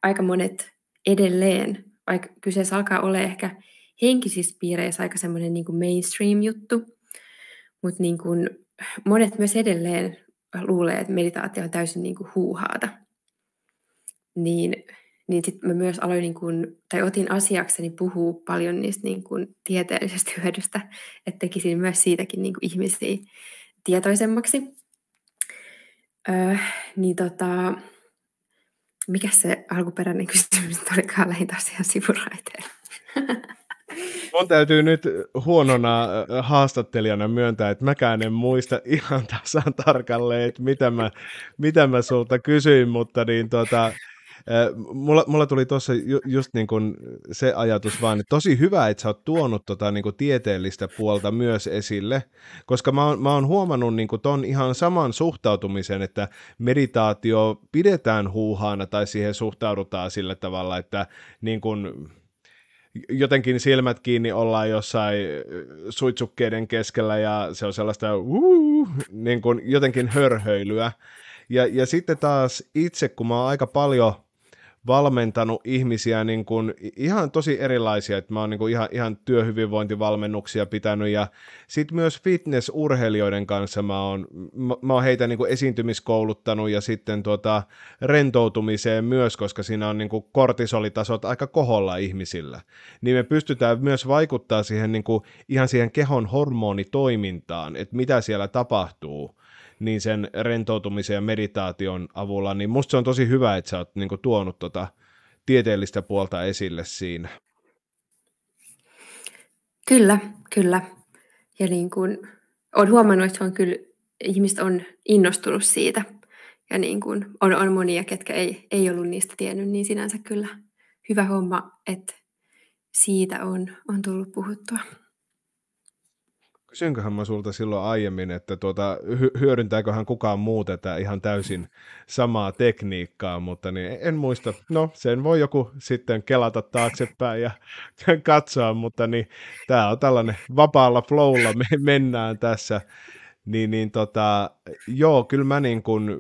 aika monet edelleen, vaikka kyseessä alkaa olla ehkä henkisissä piireissä aika semmoinen niin kuin mainstream-juttu, mutta niin kuin monet myös edelleen luulee, että meditaatio on täysin niin kuin huuhaata. Niin niin sitten mä myös aloin, niin kun, tai otin asiakseni puhua paljon niistä niin kun, tieteellisestä hyödystä, että tekisin myös siitäkin niin kun, ihmisiä tietoisemmaksi. Öö, niin tota, mikä se alkuperäinen kysymys olikaan lähin taas sivuraiteella? Mun täytyy nyt huonona haastattelijana myöntää, että mäkään en muista ihan tasan tarkalleen, että mitä mä, mitä mä sulta kysyin, mutta niin tota, Mulla, mulla tuli tuossa ju, just niin kuin se ajatus vaan, että tosi hyvä, että sä oot tuonut tota niin kuin tieteellistä puolta myös esille, koska mä oon, mä oon huomannut niin kuin ton ihan saman suhtautumisen, että meditaatio pidetään huuhaana tai siihen suhtaudutaan sillä tavalla, että niin kuin, jotenkin silmät kiinni ollaan jossain suitsukkeiden keskellä ja se on sellaista uu, niin kuin jotenkin hörhöilyä. Ja, ja sitten taas itse, kun mä oon aika paljon valmentanut ihmisiä niin kuin ihan tosi erilaisia, että mä oon niin kuin ihan, ihan työhyvinvointivalmennuksia pitänyt ja sitten myös fitnessurheilijoiden kanssa mä oon, mä, mä oon heitä niin kuin esiintymiskouluttanut ja sitten tuota rentoutumiseen myös, koska siinä on niin kuin kortisolitasot aika koholla ihmisillä, niin me pystytään myös vaikuttaa siihen niin kuin ihan siihen kehon hormonitoimintaan, että mitä siellä tapahtuu niin sen rentoutumisen ja meditaation avulla, niin musta se on tosi hyvä, että sä oot niin kuin, tuonut tota tieteellistä puolta esille siinä. Kyllä, kyllä. Ja niin kuin, olen huomannut, että on kyllä, ihmiset on innostunut siitä. Ja niin kuin, on, on monia, ketkä ei, ei ollut niistä tiennyt, niin sinänsä kyllä hyvä homma, että siitä on, on tullut puhuttua kysynköhän mä sulta silloin aiemmin, että tuota, hy- hyödyntääköhän kukaan muu tätä ihan täysin samaa tekniikkaa, mutta niin en muista. No, sen voi joku sitten kelata taaksepäin ja katsoa, mutta niin, tämä on tällainen vapaalla flowlla me mennään tässä. Niin, niin tota, joo, kyllä mä niin kuin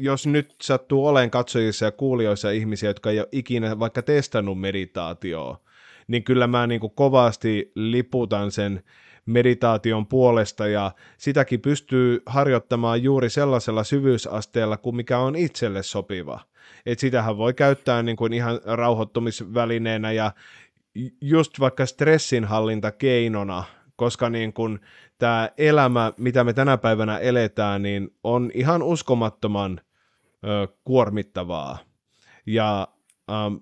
jos nyt sattuu olen katsojissa ja kuulijoissa ihmisiä, jotka ei ole ikinä vaikka testannut meditaatioa, niin kyllä mä niin kuin kovasti liputan sen meditaation puolesta ja sitäkin pystyy harjoittamaan juuri sellaisella syvyysasteella kuin mikä on itselle sopiva. Et sitähän voi käyttää niin kuin ihan rauhoittumisvälineenä ja just vaikka stressinhallinta keinona, koska niin kuin tämä elämä, mitä me tänä päivänä eletään, niin on ihan uskomattoman ö, kuormittavaa. Ja ähm,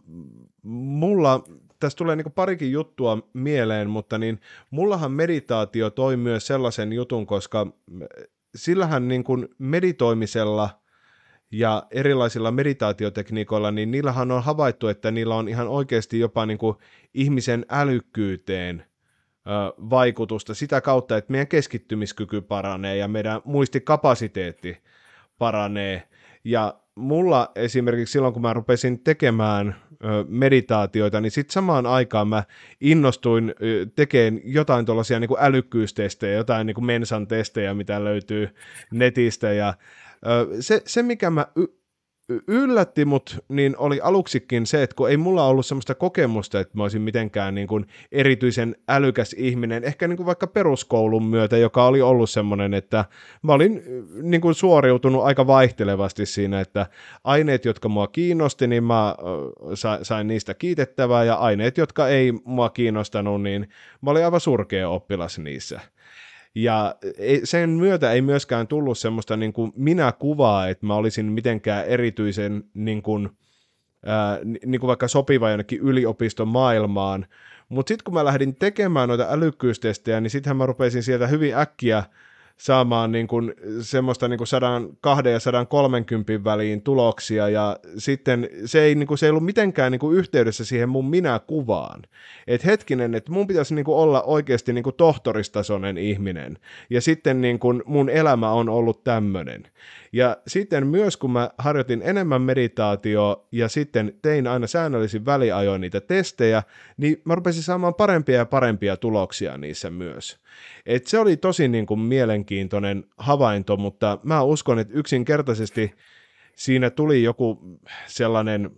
mulla tässä tulee niin parikin juttua mieleen, mutta niin mullahan meditaatio toi myös sellaisen jutun, koska eh, sillähän niin kuin meditoimisella ja erilaisilla meditaatiotekniikoilla, niin niillähän on havaittu, että niillä on ihan oikeasti jopa niin kuin ihmisen älykkyyteen – vaikutusta sitä kautta, että meidän keskittymiskyky paranee ja meidän muistikapasiteetti paranee. Ja mulla esimerkiksi silloin, kun mä rupesin tekemään meditaatioita, niin sitten samaan aikaan mä innostuin tekemään jotain tuollaisia niin älykkyystestejä, jotain niin mensan testejä, mitä löytyy netistä. Ja se, se, mikä mä yllätti mut, niin oli aluksikin se, että kun ei mulla ollut semmoista kokemusta, että mä olisin mitenkään niin kuin erityisen älykäs ihminen, ehkä niin kuin vaikka peruskoulun myötä, joka oli ollut semmoinen, että mä olin niin kuin suoriutunut aika vaihtelevasti siinä, että aineet, jotka mua kiinnosti, niin mä sain niistä kiitettävää, ja aineet, jotka ei mua kiinnostanut, niin mä olin aivan surkea oppilas niissä. Ja e, e, sen myötä ei myöskään tullut semmoista niin kuin minä-kuvaa, että mä olisin mitenkään erityisen niin kuin, ää, niin kuin vaikka sopiva jonnekin yliopiston maailmaan. Mutta sitten kun mä lähdin tekemään noita älykkyystestejä, niin sittenhän mä rupesin sieltä hyvin äkkiä saamaan niin kuin semmoista niin kuin 102 ja 130 väliin tuloksia ja sitten se ei, niin kuin, se ei ollut mitenkään niin kuin yhteydessä siihen mun minäkuvaan. Että hetkinen, että mun pitäisi niin kuin olla oikeasti niin kuin tohtoristasonen ihminen ja sitten niin kuin mun elämä on ollut tämmöinen. Ja sitten myös kun mä harjoitin enemmän meditaatioa ja sitten tein aina säännöllisin väliajoin niitä testejä, niin mä rupesin saamaan parempia ja parempia tuloksia niissä myös. Et se oli tosi niin kuin mielenkiintoinen havainto, mutta mä uskon, että yksinkertaisesti siinä tuli joku sellainen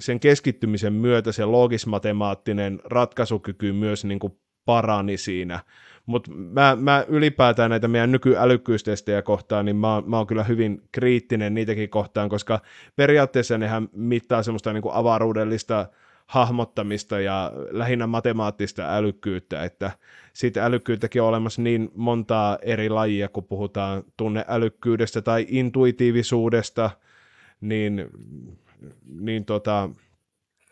sen keskittymisen myötä se loogismatemaattinen ratkaisukyky myös niin kuin parani siinä. Mutta mä, mä ylipäätään näitä meidän nykyälykkyystestejä kohtaan, niin mä, mä oon kyllä hyvin kriittinen niitäkin kohtaan, koska periaatteessa nehän mittaa semmoista niin kuin avaruudellista hahmottamista ja lähinnä matemaattista älykkyyttä, että siitä älykkyyttäkin on olemassa niin montaa eri lajia, kun puhutaan tunneälykkyydestä tai intuitiivisuudesta, niin, niin tota,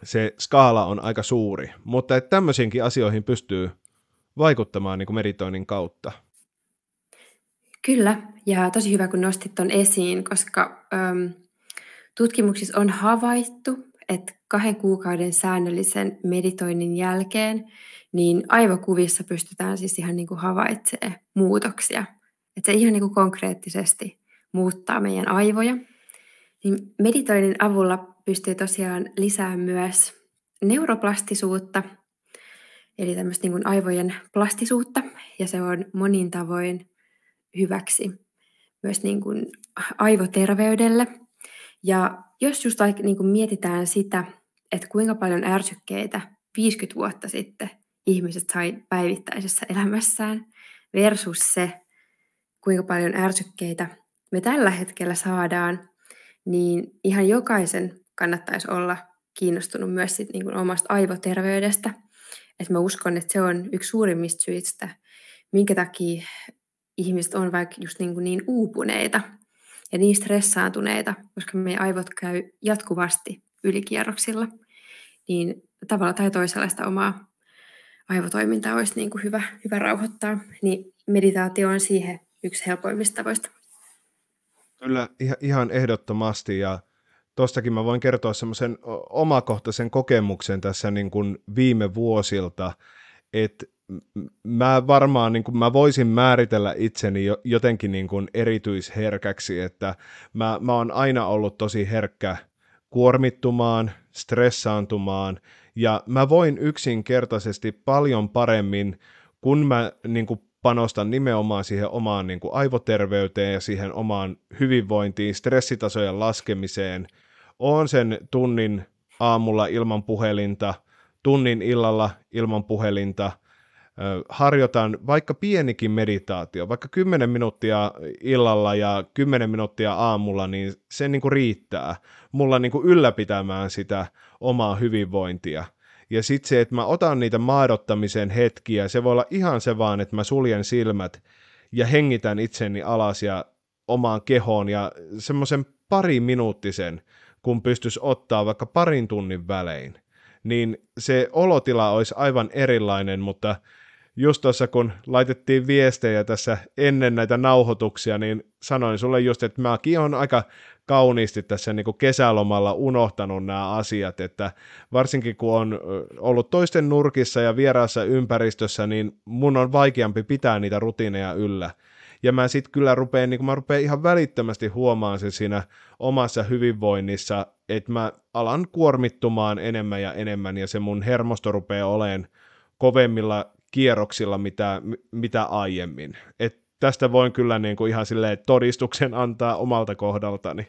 se skaala on aika suuri. Mutta että tämmöisiinkin asioihin pystyy vaikuttamaan niin kuin meritoinnin kautta. Kyllä, ja tosi hyvä, kun nostit tuon esiin, koska äm, tutkimuksissa on havaittu, että kahden kuukauden säännöllisen meditoinnin jälkeen niin aivokuvissa pystytään siis ihan niin kuin havaitsemaan muutoksia. Että se ihan niin kuin konkreettisesti muuttaa meidän aivoja. Niin meditoinnin avulla pystyy tosiaan lisäämään myös neuroplastisuutta, eli tämmöistä niin kuin aivojen plastisuutta, ja se on monin tavoin hyväksi myös niin kuin aivoterveydelle – ja jos just niin kuin mietitään sitä, että kuinka paljon ärsykkeitä 50 vuotta sitten ihmiset sai päivittäisessä elämässään versus se, kuinka paljon ärsykkeitä me tällä hetkellä saadaan, niin ihan jokaisen kannattaisi olla kiinnostunut myös sit niin kuin omasta aivoterveydestä. Et mä uskon, että se on yksi suurimmista syistä, minkä takia ihmiset on vaikka just niin, kuin niin uupuneita – ja niin stressaantuneita, koska meidän aivot käy jatkuvasti ylikierroksilla, niin tavalla tai toisella sitä omaa aivotoimintaa olisi niin kuin hyvä, hyvä rauhoittaa, niin meditaatio on siihen yksi helpoimmista tavoista. Kyllä, ihan ehdottomasti ja tuostakin mä voin kertoa semmoisen omakohtaisen kokemuksen tässä niin kuin viime vuosilta, että mä varmaan niin kuin mä voisin määritellä itseni jotenkin niin kuin erityisherkäksi, että mä, mä oon aina ollut tosi herkkä kuormittumaan, stressaantumaan ja mä voin yksinkertaisesti paljon paremmin, kun mä niin kuin panostan nimenomaan siihen omaan niin kuin aivoterveyteen ja siihen omaan hyvinvointiin, stressitasojen laskemiseen. Oon sen tunnin aamulla ilman puhelinta, tunnin illalla ilman puhelinta – harjoitan vaikka pienikin meditaatio, vaikka 10 minuuttia illalla ja 10 minuuttia aamulla, niin se niin kuin riittää mulla niin kuin ylläpitämään sitä omaa hyvinvointia. Ja sitten se, että mä otan niitä maadottamisen hetkiä, se voi olla ihan se vaan, että mä suljen silmät ja hengitän itseni alas ja omaan kehoon ja semmoisen pari minuuttisen, kun pystyisi ottaa vaikka parin tunnin välein, niin se olotila olisi aivan erilainen, mutta just tuossa kun laitettiin viestejä tässä ennen näitä nauhoituksia, niin sanoin sulle just, että mäkin on aika kauniisti tässä niin kuin kesälomalla unohtanut nämä asiat, että varsinkin kun on ollut toisten nurkissa ja vieraassa ympäristössä, niin mun on vaikeampi pitää niitä rutiineja yllä. Ja mä sitten kyllä rupeen, niin mä rupeen ihan välittömästi huomaan se siinä omassa hyvinvoinnissa, että mä alan kuormittumaan enemmän ja enemmän ja se mun hermosto rupeaa olemaan kovemmilla kierroksilla, mitä, mitä aiemmin. Et tästä voin kyllä niin kuin ihan silleen todistuksen antaa omalta kohdaltani.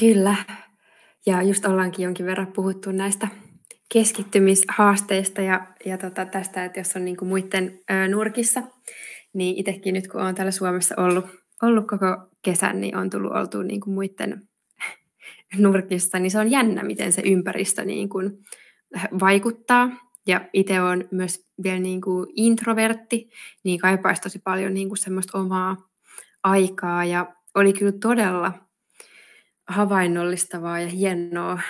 Kyllä. Ja just ollaankin jonkin verran puhuttu näistä keskittymishaasteista ja, ja tota tästä, että jos on niin kuin muiden ö, nurkissa, niin itsekin nyt kun olen täällä Suomessa ollut, ollut koko kesän, niin on tullut oltu niin kuin muiden nurkissa, niin se on jännä, miten se ympäristö niin kuin, vaikuttaa. Ja itse on myös vielä niin kuin introvertti, niin kaipaisi tosi paljon niin kuin semmoista omaa aikaa. Ja oli kyllä todella havainnollistavaa ja hienoa.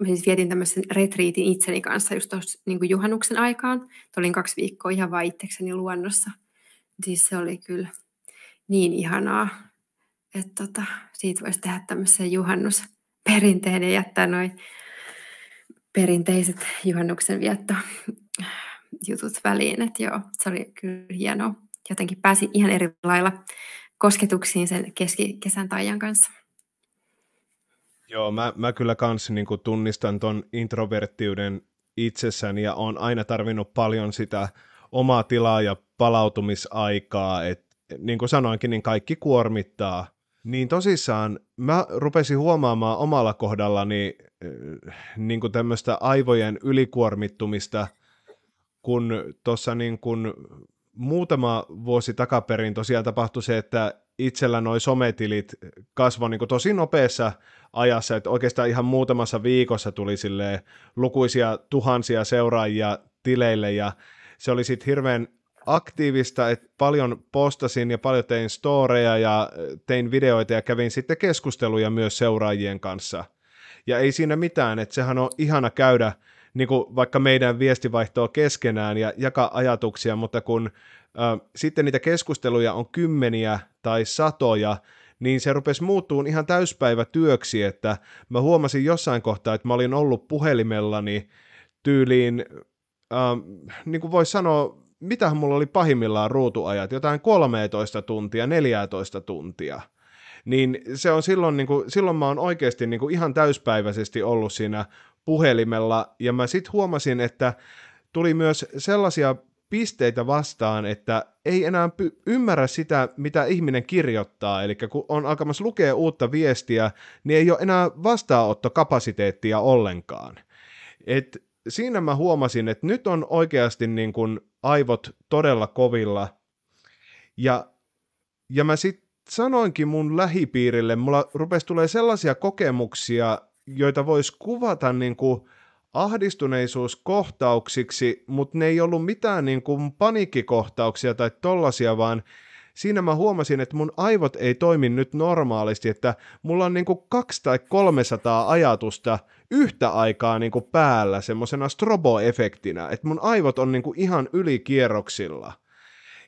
mä siis vietin tämmöisen retriitin itseni kanssa just tuossa niin juhannuksen aikaan. Tulin kaksi viikkoa ihan vaan luonnossa. Siis se oli kyllä niin ihanaa, että tota, siitä voisi tehdä tämmöisen juhannusperinteen ja jättää noin perinteiset juhannuksen vietto jutut väliin. Että joo, se oli kyllä hienoa. Jotenkin pääsi ihan eri lailla kosketuksiin sen keskikesän taian kanssa. Joo, mä, mä kyllä kanssa niin tunnistan ton introverttiuden itsessään ja on aina tarvinnut paljon sitä omaa tilaa ja palautumisaikaa. että niin kuin sanoinkin, niin kaikki kuormittaa niin tosissaan mä rupesin huomaamaan omalla kohdallani eh, niin kuin tämmöistä aivojen ylikuormittumista, kun tuossa niin kuin muutama vuosi takaperin tosiaan tapahtui se, että itsellä noi sometilit kasvoi niin tosi nopeassa ajassa, että oikeastaan ihan muutamassa viikossa tuli lukuisia tuhansia seuraajia tileille ja se oli sitten hirveän aktiivista, että paljon postasin ja paljon tein storeja ja äh, tein videoita ja kävin sitten keskusteluja myös seuraajien kanssa. Ja ei siinä mitään, että sehän on ihana käydä niin kuin vaikka meidän viestivaihtoa keskenään ja jakaa ajatuksia, mutta kun äh, sitten niitä keskusteluja on kymmeniä tai satoja, niin se rupesi muuttuun ihan täyspäivätyöksi, että mä huomasin jossain kohtaa, että mä olin ollut puhelimellani tyyliin, äh, niin kuin voisi sanoa, mitähän mulla oli pahimmillaan ruutuajat, jotain 13 tuntia, 14 tuntia niin se on silloin, niin kuin, silloin mä oon oikeasti niin kuin ihan täyspäiväisesti ollut siinä puhelimella, ja mä sitten huomasin, että tuli myös sellaisia pisteitä vastaan, että ei enää py- ymmärrä sitä, mitä ihminen kirjoittaa, eli kun on alkamassa lukea uutta viestiä, niin ei ole enää vastaanottokapasiteettia ollenkaan. Et siinä mä huomasin, että nyt on oikeasti niin kuin aivot todella kovilla. Ja, ja mä sitten sanoinkin mun lähipiirille, mulla rupesi tulee sellaisia kokemuksia, joita voisi kuvata niin kuin ahdistuneisuuskohtauksiksi, mutta ne ei ollut mitään niin kuin paniikkikohtauksia tai tollasia, vaan – siinä mä huomasin, että mun aivot ei toimi nyt normaalisti, että mulla on niin kuin kaksi tai 300 ajatusta yhtä aikaa niin kuin päällä semmoisena stroboefektinä, että mun aivot on niin kuin ihan ylikierroksilla.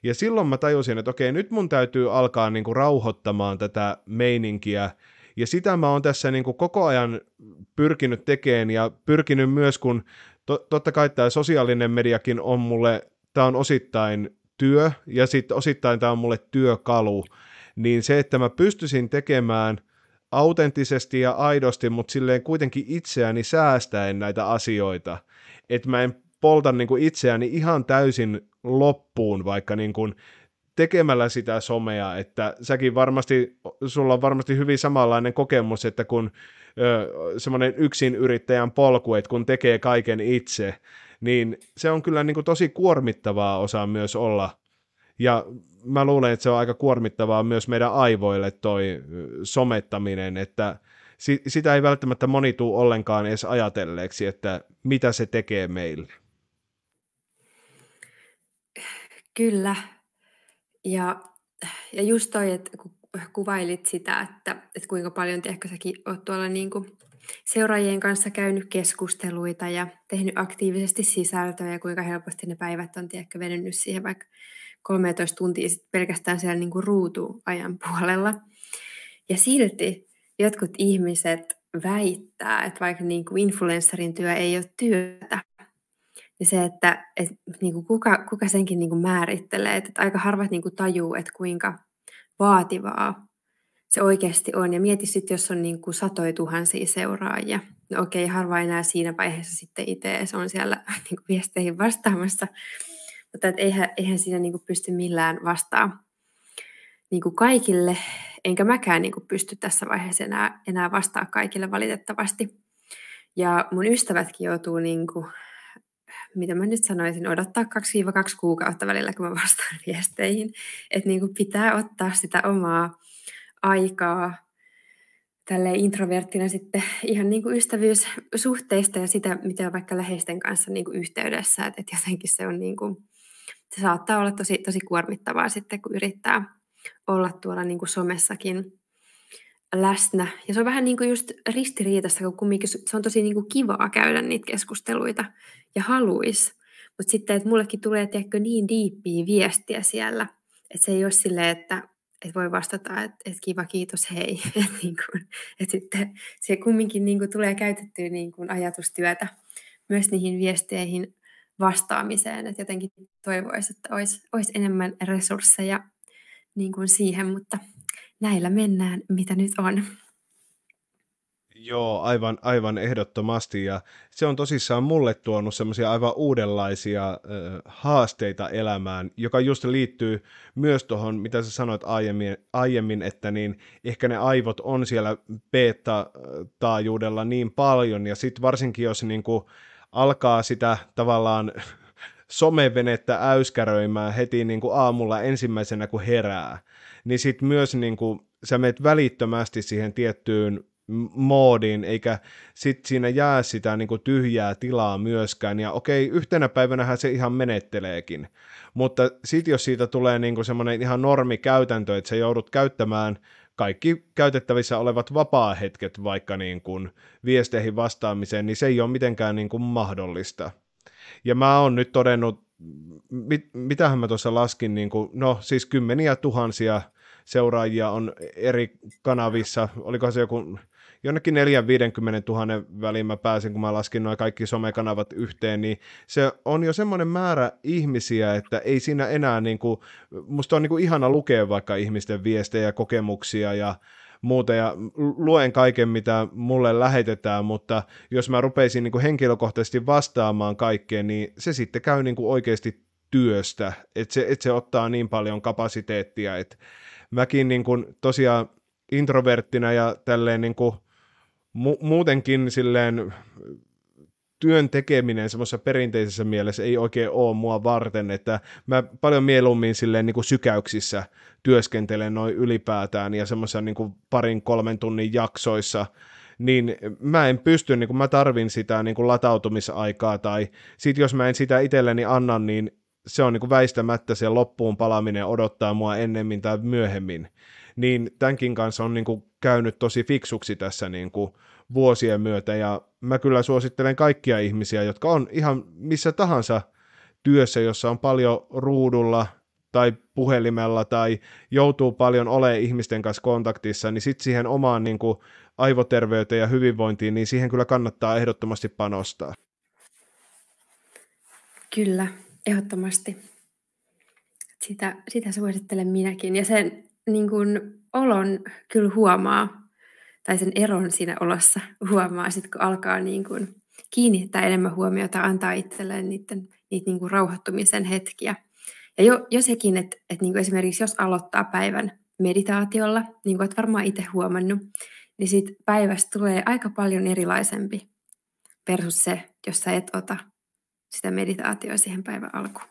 Ja silloin mä tajusin, että okei, nyt mun täytyy alkaa niin kuin rauhoittamaan tätä meininkiä, ja sitä mä oon tässä niin kuin koko ajan pyrkinyt tekemään ja pyrkinyt myös, kun to, totta kai tämä sosiaalinen mediakin on mulle, tämä on osittain työ, ja sitten osittain tämä on mulle työkalu, niin se, että mä pystyisin tekemään autentisesti ja aidosti, mutta silleen kuitenkin itseäni säästäen näitä asioita, että mä en polta niin kuin itseäni ihan täysin loppuun, vaikka niin kuin tekemällä sitä somea, että säkin varmasti, sulla on varmasti hyvin samanlainen kokemus, että kun semmoinen yksin yrittäjän polku, että kun tekee kaiken itse, niin se on kyllä niin kuin tosi kuormittavaa osaa myös olla. Ja mä luulen, että se on aika kuormittavaa myös meidän aivoille toi somettaminen, että si- sitä ei välttämättä moni tuu ollenkaan edes ajatelleeksi, että mitä se tekee meille. Kyllä. Ja, ja just toi, että kun kuvailit sitä, että, että kuinka paljon ehkä säkin oot tuolla niin kuin seuraajien kanssa käynyt keskusteluita ja tehnyt aktiivisesti sisältöä ja kuinka helposti ne päivät on tiedäkö, venynyt siihen vaikka 13 tuntia sit pelkästään siellä niin kuin ruutuajan puolella. Ja silti jotkut ihmiset väittää, että vaikka niin kuin influencerin työ ei ole työtä, niin se, että että niin kuin kuka, kuka senkin niin kuin määrittelee, että aika harvat niin kuin tajuu, että kuinka vaativaa se oikeasti on. Ja mieti sitten, jos on niin kuin satoi tuhansia seuraajia. No okei, harva enää siinä vaiheessa sitten itse se on siellä niin kuin viesteihin vastaamassa. Mutta et eihän, eihän siinä niin kuin pysty millään vastaa niin kuin kaikille. Enkä mäkään niin kuin pysty tässä vaiheessa enää, enää vastaa kaikille valitettavasti. Ja mun ystävätkin joutuu niin kuin, mitä mä nyt sanoisin, odottaa 2-2 kuukautta välillä, kun mä vastaan viesteihin. Että niin pitää ottaa sitä omaa aikaa tälle introverttina sitten ihan niin kuin ystävyyssuhteista ja sitä, mitä on vaikka läheisten kanssa niin kuin yhteydessä. Että et jotenkin se on niin kuin, se saattaa olla tosi, tosi kuormittavaa sitten, kun yrittää olla tuolla niin kuin somessakin läsnä. Ja se on vähän niin kuin just ristiriitasta, kun kumminkin se on tosi niin kuin kivaa käydä niitä keskusteluita ja haluis. Mutta sitten, että mullekin tulee tiedätkö, niin diippiä viestiä siellä, että se ei ole silleen, että et voi vastata, että et kiva, kiitos, hei. Et niin kuin, et sitten se kumminkin niin kun, tulee käytettyä niin kun, ajatustyötä myös niihin viesteihin vastaamiseen. Et jotenkin toivoisi, että olisi, olisi enemmän resursseja niin kun, siihen, mutta näillä mennään, mitä nyt on. Joo, aivan, aivan ehdottomasti ja se on tosissaan mulle tuonut semmoisia aivan uudenlaisia ö, haasteita elämään, joka just liittyy myös tuohon, mitä sä sanoit aiemmin, aiemmin, että niin ehkä ne aivot on siellä beta-taajuudella niin paljon ja sitten varsinkin jos niinku alkaa sitä tavallaan somevenettä äyskäröimään heti niin aamulla ensimmäisenä kun herää, niin sitten myös niin sä menet välittömästi siihen tiettyyn moodiin, eikä sit siinä jää sitä niin kuin tyhjää tilaa myöskään. Ja okei, yhtenä päivänähän se ihan menetteleekin, mutta sitten jos siitä tulee niin kuin semmoinen ihan normikäytäntö, että sä joudut käyttämään kaikki käytettävissä olevat vapaa-hetket vaikka niin kuin viesteihin vastaamiseen, niin se ei ole mitenkään niin kuin mahdollista. Ja mä oon nyt todennut, mit, mitähän mä tuossa laskin, niin kuin, no siis kymmeniä tuhansia seuraajia on eri kanavissa, oliko se joku jonnekin 4-50 000 väliin mä pääsin, kun mä laskin noin kaikki somekanavat yhteen, niin se on jo semmoinen määrä ihmisiä, että ei siinä enää, niin kuin, musta on niin kuin ihana lukea vaikka ihmisten viestejä, kokemuksia ja muuta ja luen kaiken, mitä mulle lähetetään, mutta jos mä rupeisin niin kuin henkilökohtaisesti vastaamaan kaikkeen, niin se sitten käy niin kuin oikeasti työstä, että se, et se ottaa niin paljon kapasiteettia, että mäkin niin kuin tosiaan introverttina ja tälleen niin kuin mu- muutenkin silleen työn tekeminen semmoisessa perinteisessä mielessä ei oikein ole mua varten, että mä paljon mieluummin silleen niin kuin sykäyksissä työskentelen noin ylipäätään ja semmoisessa niin kuin parin kolmen tunnin jaksoissa, niin mä en pysty, niin kuin mä tarvin sitä niin kuin latautumisaikaa tai sit jos mä en sitä itselleni anna, niin se on niin kuin väistämättä se loppuun palaminen odottaa mua ennemmin tai myöhemmin niin tämänkin kanssa on niin kuin käynyt tosi fiksuksi tässä niin kuin vuosien myötä, ja mä kyllä suosittelen kaikkia ihmisiä, jotka on ihan missä tahansa työssä, jossa on paljon ruudulla tai puhelimella tai joutuu paljon olemaan ihmisten kanssa kontaktissa, niin sitten siihen omaan niin kuin aivoterveyteen ja hyvinvointiin, niin siihen kyllä kannattaa ehdottomasti panostaa. Kyllä, ehdottomasti. Sitä, sitä suosittelen minäkin. Ja sen niin kuin olon kyllä huomaa, tai sen eron siinä olossa huomaa, sit kun alkaa niin kuin kiinnittää enemmän huomiota, antaa itselleen niiden, niitä niin kuin rauhoittumisen hetkiä. Ja jo, jo sekin, että, että niin kuin esimerkiksi jos aloittaa päivän meditaatiolla, niin kuin olet varmaan itse huomannut, niin siitä päivästä tulee aika paljon erilaisempi versus se, jos sä et ota sitä meditaatioa siihen päivän alkuun.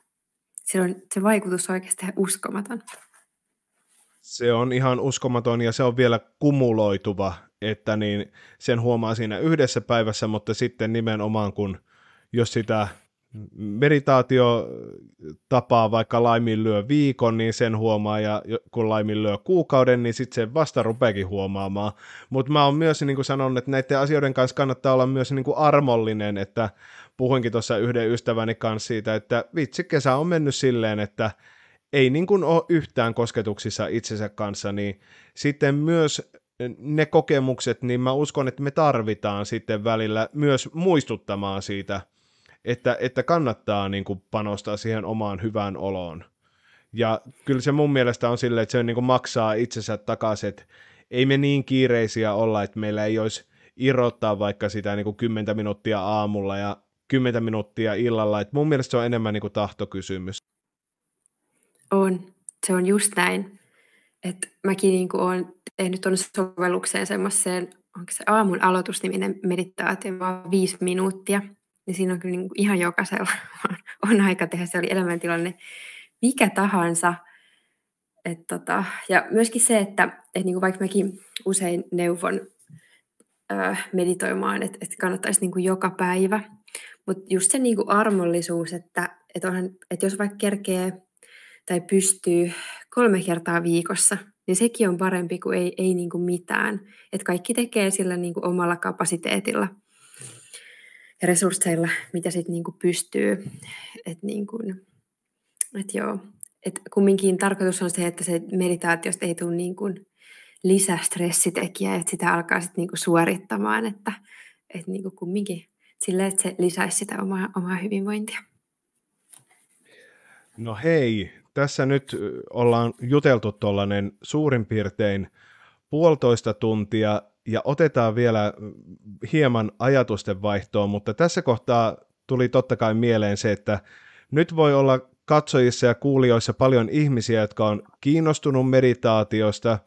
Silloin se vaikutus on oikeasti uskomaton. Se on ihan uskomaton ja se on vielä kumuloituva, että niin sen huomaa siinä yhdessä päivässä, mutta sitten nimenomaan kun jos sitä tapaa vaikka laiminlyö viikon, niin sen huomaa, ja kun laiminlyö kuukauden, niin sitten se vasta rupeakin huomaamaan. Mutta mä oon myös niin kuin sanonut, että näiden asioiden kanssa kannattaa olla myös niin kuin armollinen, että puhuinkin tuossa yhden ystäväni kanssa siitä, että vitsi, kesä on mennyt silleen, että ei niin kuin ole yhtään kosketuksissa itsensä kanssa, niin sitten myös ne kokemukset, niin mä uskon, että me tarvitaan sitten välillä myös muistuttamaan siitä, että, että kannattaa niin kuin panostaa siihen omaan hyvään oloon. Ja kyllä se mun mielestä on silleen, että se niin kuin maksaa itsensä takaisin, että ei me niin kiireisiä olla, että meillä ei olisi irrottaa vaikka sitä niin kuin 10 minuuttia aamulla ja 10 minuuttia illalla. Et mun mielestä se on enemmän niin kuin tahtokysymys. On, se on just näin. Et mäkin niin olen tehnyt tuonne sovellukseen semmoiseen, onko se aamun aloitusniminen meditaatio, vaan viisi minuuttia. Ja siinä on kyllä niin ihan jokaisella on aika tehdä, se oli elämäntilanne mikä tahansa. Et tota, ja myöskin se, että et niin vaikka mäkin usein neuvon ö, äh, meditoimaan, että et kannattaisi niin joka päivä, mutta just se niin armollisuus, että et onhan, et jos vaikka kerkee tai pystyy kolme kertaa viikossa, niin sekin on parempi kuin ei, ei niin kuin mitään. Et kaikki tekee sillä niin kuin omalla kapasiteetilla ja resursseilla, mitä sitten niin pystyy. Et niin kuin, et joo. Et kumminkin tarkoitus on se, että se meditaatiosta ei tule niin kuin lisästressitekijä, että sitä alkaa sitten niin kuin suorittamaan, että et niin kuin kumminkin sillä, että se lisäisi sitä omaa, omaa hyvinvointia. No hei, tässä nyt ollaan juteltu tuollainen suurin piirtein puolitoista tuntia ja otetaan vielä hieman ajatusten vaihtoa, mutta tässä kohtaa tuli totta kai mieleen se, että nyt voi olla katsojissa ja kuulijoissa paljon ihmisiä, jotka on kiinnostunut meditaatiosta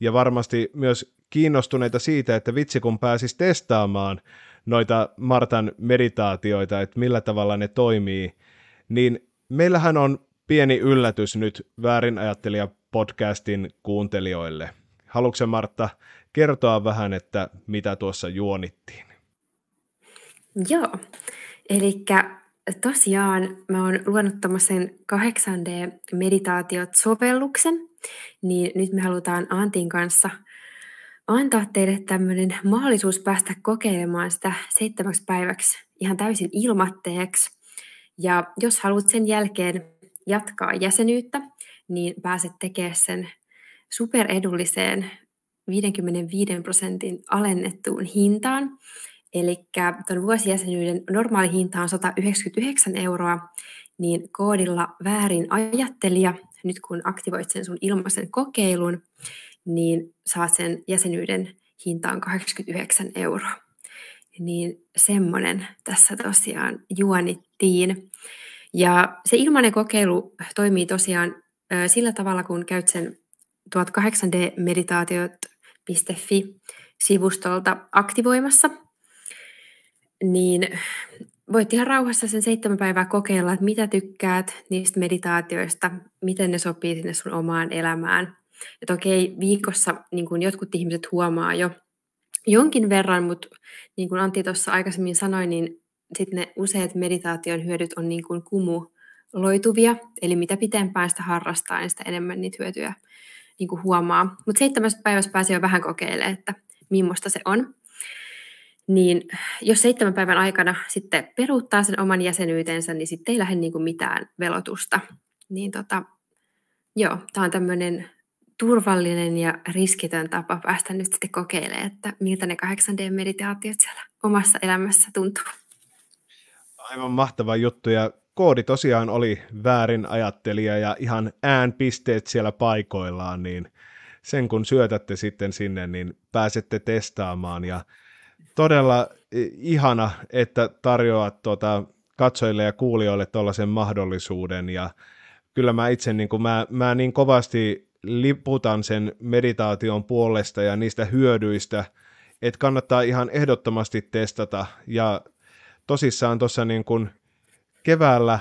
ja varmasti myös kiinnostuneita siitä, että vitsi kun pääsis testaamaan noita Martan meditaatioita, että millä tavalla ne toimii, niin meillähän on pieni yllätys nyt väärin ajattelija podcastin kuuntelijoille. Haluatko Martta kertoa vähän, että mitä tuossa juonittiin? Joo, eli tosiaan mä oon luonut tämmöisen 8D-meditaatiot-sovelluksen, niin nyt me halutaan Antin kanssa antaa teille tämmöinen mahdollisuus päästä kokeilemaan sitä seitsemäksi päiväksi ihan täysin ilmatteeksi. Ja jos haluat sen jälkeen jatkaa jäsenyyttä, niin pääset tekemään sen superedulliseen 55 prosentin alennettuun hintaan. Eli tuon vuosijäsenyyden normaali hinta on 199 euroa, niin koodilla väärin ajattelija, nyt kun aktivoit sen sun ilmaisen kokeilun, niin saa sen jäsenyyden hintaan 89 euroa. Niin semmoinen tässä tosiaan juonittiin. Ja se ilmainen kokeilu toimii tosiaan sillä tavalla, kun käyt sen 1008dmeditaatiot.fi-sivustolta aktivoimassa, niin voit ihan rauhassa sen seitsemän päivää kokeilla, että mitä tykkäät niistä meditaatioista, miten ne sopii sinne sun omaan elämään. että okei, viikossa niin kuin jotkut ihmiset huomaa jo jonkin verran, mutta niin kuin Antti tuossa aikaisemmin sanoi, niin sitten ne useat meditaation hyödyt on niin kuin loituvia eli mitä pitempään sitä harrastaa, niin sitä enemmän niitä hyötyjä niin kuin huomaa. Mutta seitsemässä päivässä pääsee jo vähän kokeilemaan, että millaista se on. Niin jos seitsemän päivän aikana sitten peruuttaa sen oman jäsenyytensä, niin sitten ei lähde niin kuin mitään velotusta. Niin tota, joo, tämä on tämmöinen turvallinen ja riskitön tapa päästä nyt sitten kokeilemaan, että miltä ne 8D-meditaatiot siellä omassa elämässä tuntuu. Aivan mahtava juttu ja koodi tosiaan oli väärin ajattelija ja ihan äänpisteet siellä paikoillaan, niin sen kun syötätte sitten sinne, niin pääsette testaamaan ja todella ihana, että tarjoat tuota katsojille ja kuulijoille tuollaisen mahdollisuuden ja kyllä mä itse niin, kun mä, mä niin kovasti liputan sen meditaation puolesta ja niistä hyödyistä, että kannattaa ihan ehdottomasti testata ja tosissaan tuossa niin kuin keväällä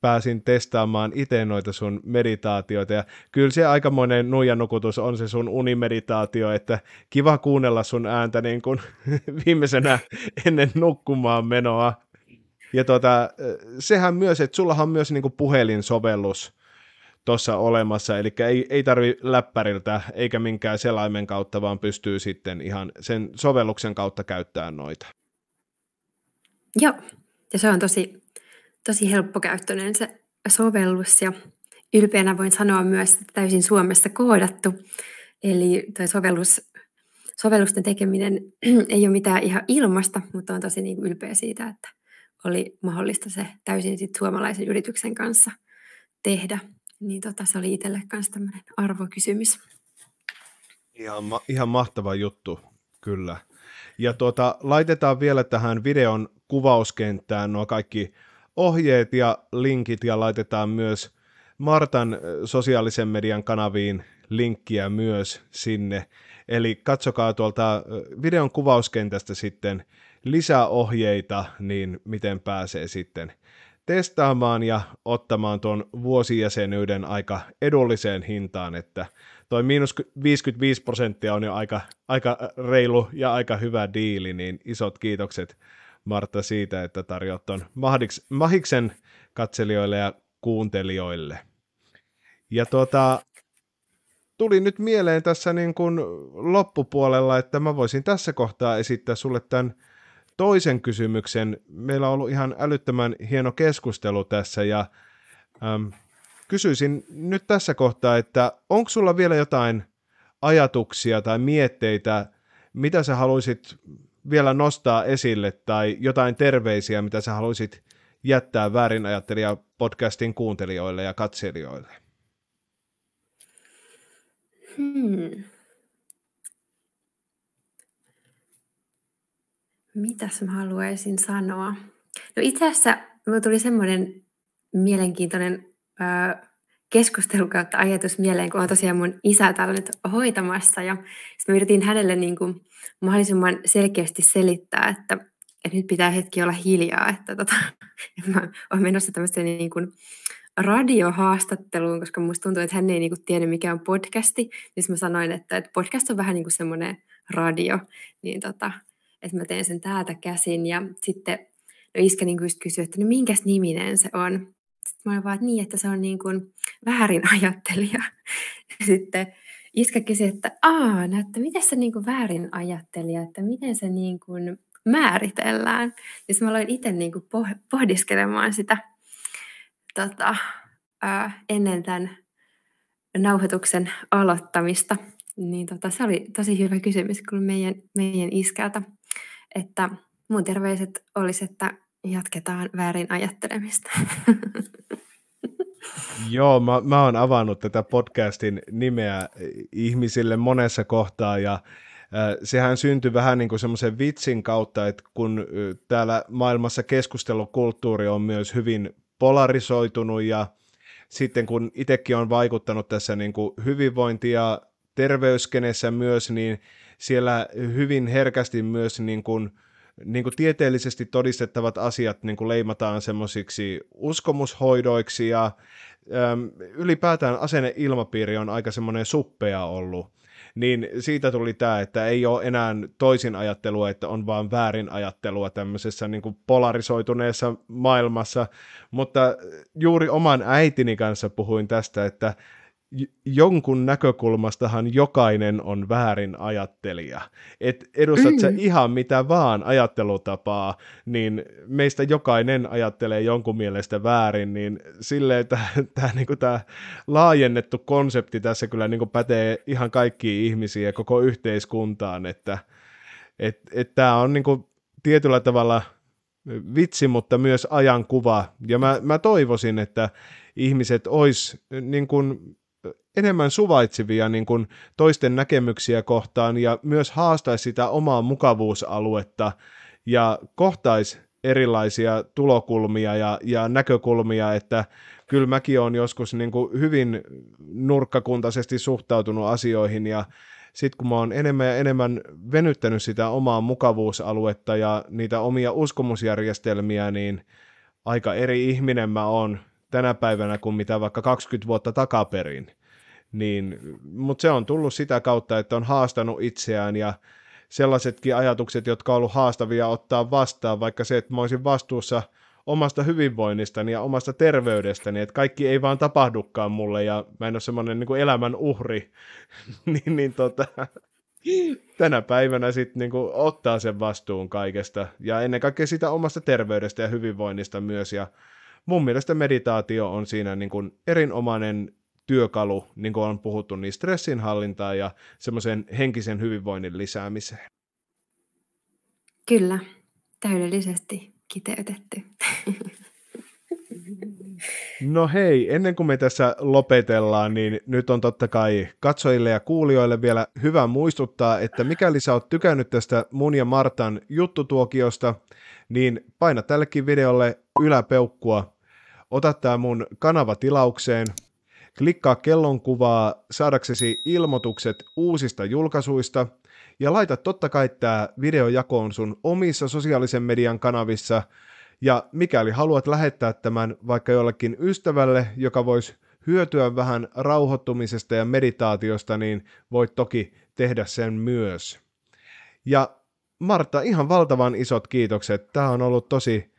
pääsin testaamaan itse noita sun meditaatioita, ja kyllä se aikamoinen nuijanukutus on se sun unimeditaatio, että kiva kuunnella sun ääntä niin kuin viimeisenä ennen nukkumaan menoa. Ja tuota, sehän myös, että sullahan on myös niin kuin puhelinsovellus tuossa olemassa, eli ei, ei tarvi läppäriltä eikä minkään selaimen kautta, vaan pystyy sitten ihan sen sovelluksen kautta käyttämään noita. Joo, ja se on tosi, tosi helppokäyttöinen se sovellus ja ylpeänä voin sanoa myös, että täysin Suomessa koodattu. Eli tuo sovellus, sovellusten tekeminen ei ole mitään ihan ilmasta, mutta on tosi niin ylpeä siitä, että oli mahdollista se täysin sit suomalaisen yrityksen kanssa tehdä. Niin tota, se oli itselle myös tämmöinen arvokysymys. Ihan, ma- ihan mahtava juttu, kyllä. Ja tuota, laitetaan vielä tähän videon kuvauskenttään nuo kaikki ohjeet ja linkit ja laitetaan myös Martan sosiaalisen median kanaviin linkkiä myös sinne. Eli katsokaa tuolta videon kuvauskentästä sitten lisää ohjeita, niin miten pääsee sitten testaamaan ja ottamaan tuon vuosijäsenyyden aika edulliseen hintaan, että toi miinus 55 prosenttia on jo aika, aika reilu ja aika hyvä diili, niin isot kiitokset Martta siitä, että tarjoat ton Mahdiks, Mahiksen katselijoille ja kuuntelijoille. Ja tuota, tuli nyt mieleen tässä niin kuin loppupuolella, että mä voisin tässä kohtaa esittää sulle tämän toisen kysymyksen. Meillä on ollut ihan älyttömän hieno keskustelu tässä ja äm, kysyisin nyt tässä kohtaa, että onko sulla vielä jotain ajatuksia tai mietteitä, mitä sä haluaisit vielä nostaa esille tai jotain terveisiä, mitä sä haluaisit jättää väärinajattelija podcastin kuuntelijoille ja katselijoille? Hmm. Mitäs mä haluaisin sanoa? No itse asiassa tuli semmoinen mielenkiintoinen keskustelu kautta ajatus mieleen, kun on tosiaan mun isä täällä nyt hoitamassa. Ja sitten yritin hänelle niin kuin mahdollisimman selkeästi selittää, että, että nyt pitää hetki olla hiljaa, että tota, mä olen menossa tämmöiseen niin kuin radiohaastatteluun, koska musta tuntuu, että hän ei niin kuin tiedä, mikä on podcasti. Niin mä sanoin, että, että podcast on vähän niin kuin semmoinen radio, niin tota, että mä teen sen täältä käsin. Ja sitten no iskä niin kysyi, että no minkäs niminen se on. Sitten mä olin vaan, että niin, että se on niin kuin väärin ajattelija. Sitten iskä kysyi, että aa, no, että miten se niin kuin väärin ajattelija, että miten se niin kuin määritellään. Niin mä aloin itse niin kuin pohdiskelemaan sitä tota, ää, ennen tämän nauhoituksen aloittamista. Niin tota, se oli tosi hyvä kysymys kun meidän, meidän iskältä, että mun terveiset olisi, että jatketaan väärin ajattelemista. Joo, mä, mä oon avannut tätä podcastin nimeä ihmisille monessa kohtaa ja äh, sehän syntyi vähän niin kuin semmoisen vitsin kautta, että kun äh, täällä maailmassa keskustelukulttuuri on myös hyvin polarisoitunut ja sitten kun itsekin on vaikuttanut tässä niin kuin hyvinvointi- ja terveyskenessä myös, niin siellä hyvin herkästi myös niin kuin – niin kuin tieteellisesti todistettavat asiat niin kuin leimataan semmoisiksi uskomushoidoiksi ja äm, ylipäätään asenneilmapiiri on aika semmoinen suppea ollut. Niin siitä tuli tämä, että ei ole enää toisin ajattelua, että on vaan väärin ajattelua tämmöisessä niin kuin polarisoituneessa maailmassa. Mutta juuri oman äitini kanssa puhuin tästä, että jonkun näkökulmastahan jokainen on väärin ajattelija. Et edustat mm. sä ihan mitä vaan ajattelutapaa, niin meistä jokainen ajattelee jonkun mielestä väärin, niin silleen tämä niinku laajennettu konsepti tässä kyllä niinku pätee ihan kaikkiin ihmisiin ja koko yhteiskuntaan, että et, et tämä on niinku tietyllä tavalla vitsi, mutta myös ajankuva. Ja mä, mä toivoisin, että ihmiset olisi niin kuin enemmän suvaitsevia niin kuin toisten näkemyksiä kohtaan ja myös haastaisi sitä omaa mukavuusaluetta ja kohtaisi erilaisia tulokulmia ja, ja näkökulmia, että kyllä mäkin olen joskus niin kuin hyvin nurkkakuntaisesti suhtautunut asioihin ja sitten kun mä oon enemmän ja enemmän venyttänyt sitä omaa mukavuusaluetta ja niitä omia uskomusjärjestelmiä, niin aika eri ihminen mä oon tänä päivänä kuin mitä vaikka 20 vuotta takaperin. Niin, mutta se on tullut sitä kautta, että on haastanut itseään ja sellaisetkin ajatukset, jotka on ollut haastavia ottaa vastaan, vaikka se, että mä olisin vastuussa omasta hyvinvoinnistani ja omasta terveydestäni, että kaikki ei vaan tapahdukaan mulle ja mä en ole semmoinen niin elämän uhri, niin, niin tota, tänä päivänä sitten niin ottaa sen vastuun kaikesta ja ennen kaikkea sitä omasta terveydestä ja hyvinvoinnista myös ja mun mielestä meditaatio on siinä niin kuin erinomainen työkalu, niin kuin on puhuttu, niin stressinhallintaan ja semmoisen henkisen hyvinvoinnin lisäämiseen. Kyllä, täydellisesti kiteytetty. No hei, ennen kuin me tässä lopetellaan, niin nyt on totta kai katsojille ja kuulijoille vielä hyvä muistuttaa, että mikäli sä oot tykännyt tästä mun ja Martan juttutuokiosta, niin paina tällekin videolle yläpeukkua, ota tämä mun kanava tilaukseen, Klikkaa kellonkuvaa saadaksesi ilmoitukset uusista julkaisuista ja laita totta kai tämä video jakoon sun omissa sosiaalisen median kanavissa ja mikäli haluat lähettää tämän vaikka jollekin ystävälle, joka voisi hyötyä vähän rauhoittumisesta ja meditaatiosta, niin voit toki tehdä sen myös. Ja Marta ihan valtavan isot kiitokset. Tämä on ollut tosi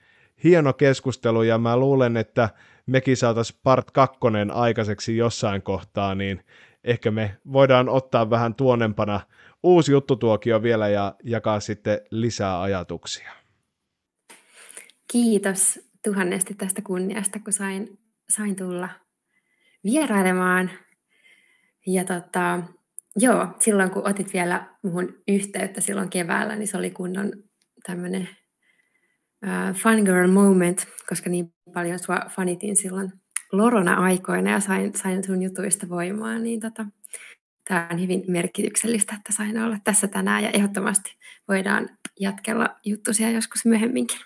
hieno keskustelu ja mä luulen, että mekin saataisiin part kakkonen aikaiseksi jossain kohtaa, niin ehkä me voidaan ottaa vähän tuonempana uusi juttutuokio vielä ja jakaa sitten lisää ajatuksia. Kiitos tuhannesti tästä kunniasta, kun sain, sain tulla vierailemaan. Ja tota, joo, silloin kun otit vielä muhun yhteyttä silloin keväällä, niin se oli kunnon tämmöinen Äh, fun girl moment, koska niin paljon sua fanitin silloin lorona aikoina ja sain, sain sun jutuista voimaa, niin tota, tämä on hyvin merkityksellistä, että sain olla tässä tänään ja ehdottomasti voidaan jatkella juttusia joskus myöhemminkin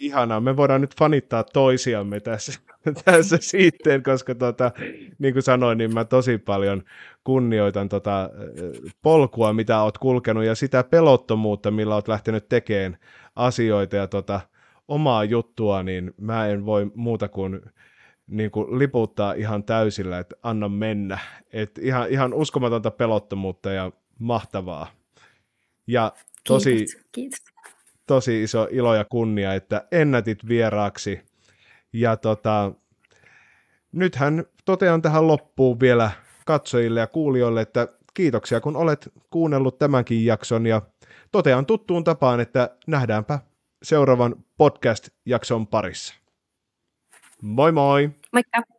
ihanaa, me voidaan nyt fanittaa toisiamme tässä, tässä sitten, koska tota, niin kuin sanoin, niin mä tosi paljon kunnioitan tota äh, polkua, mitä oot kulkenut ja sitä pelottomuutta, millä oot lähtenyt tekemään asioita ja tota, omaa juttua, niin mä en voi muuta kuin niin kuin liputtaa ihan täysillä, että anna mennä. Et ihan, ihan uskomatonta pelottomuutta ja mahtavaa. Ja tosi, kiitos, kiitos tosi iso ilo ja kunnia, että ennätit vieraaksi. Ja tota, nythän totean tähän loppuun vielä katsojille ja kuulijoille, että kiitoksia kun olet kuunnellut tämänkin jakson ja totean tuttuun tapaan, että nähdäänpä seuraavan podcast-jakson parissa. Moi moi! Moikka!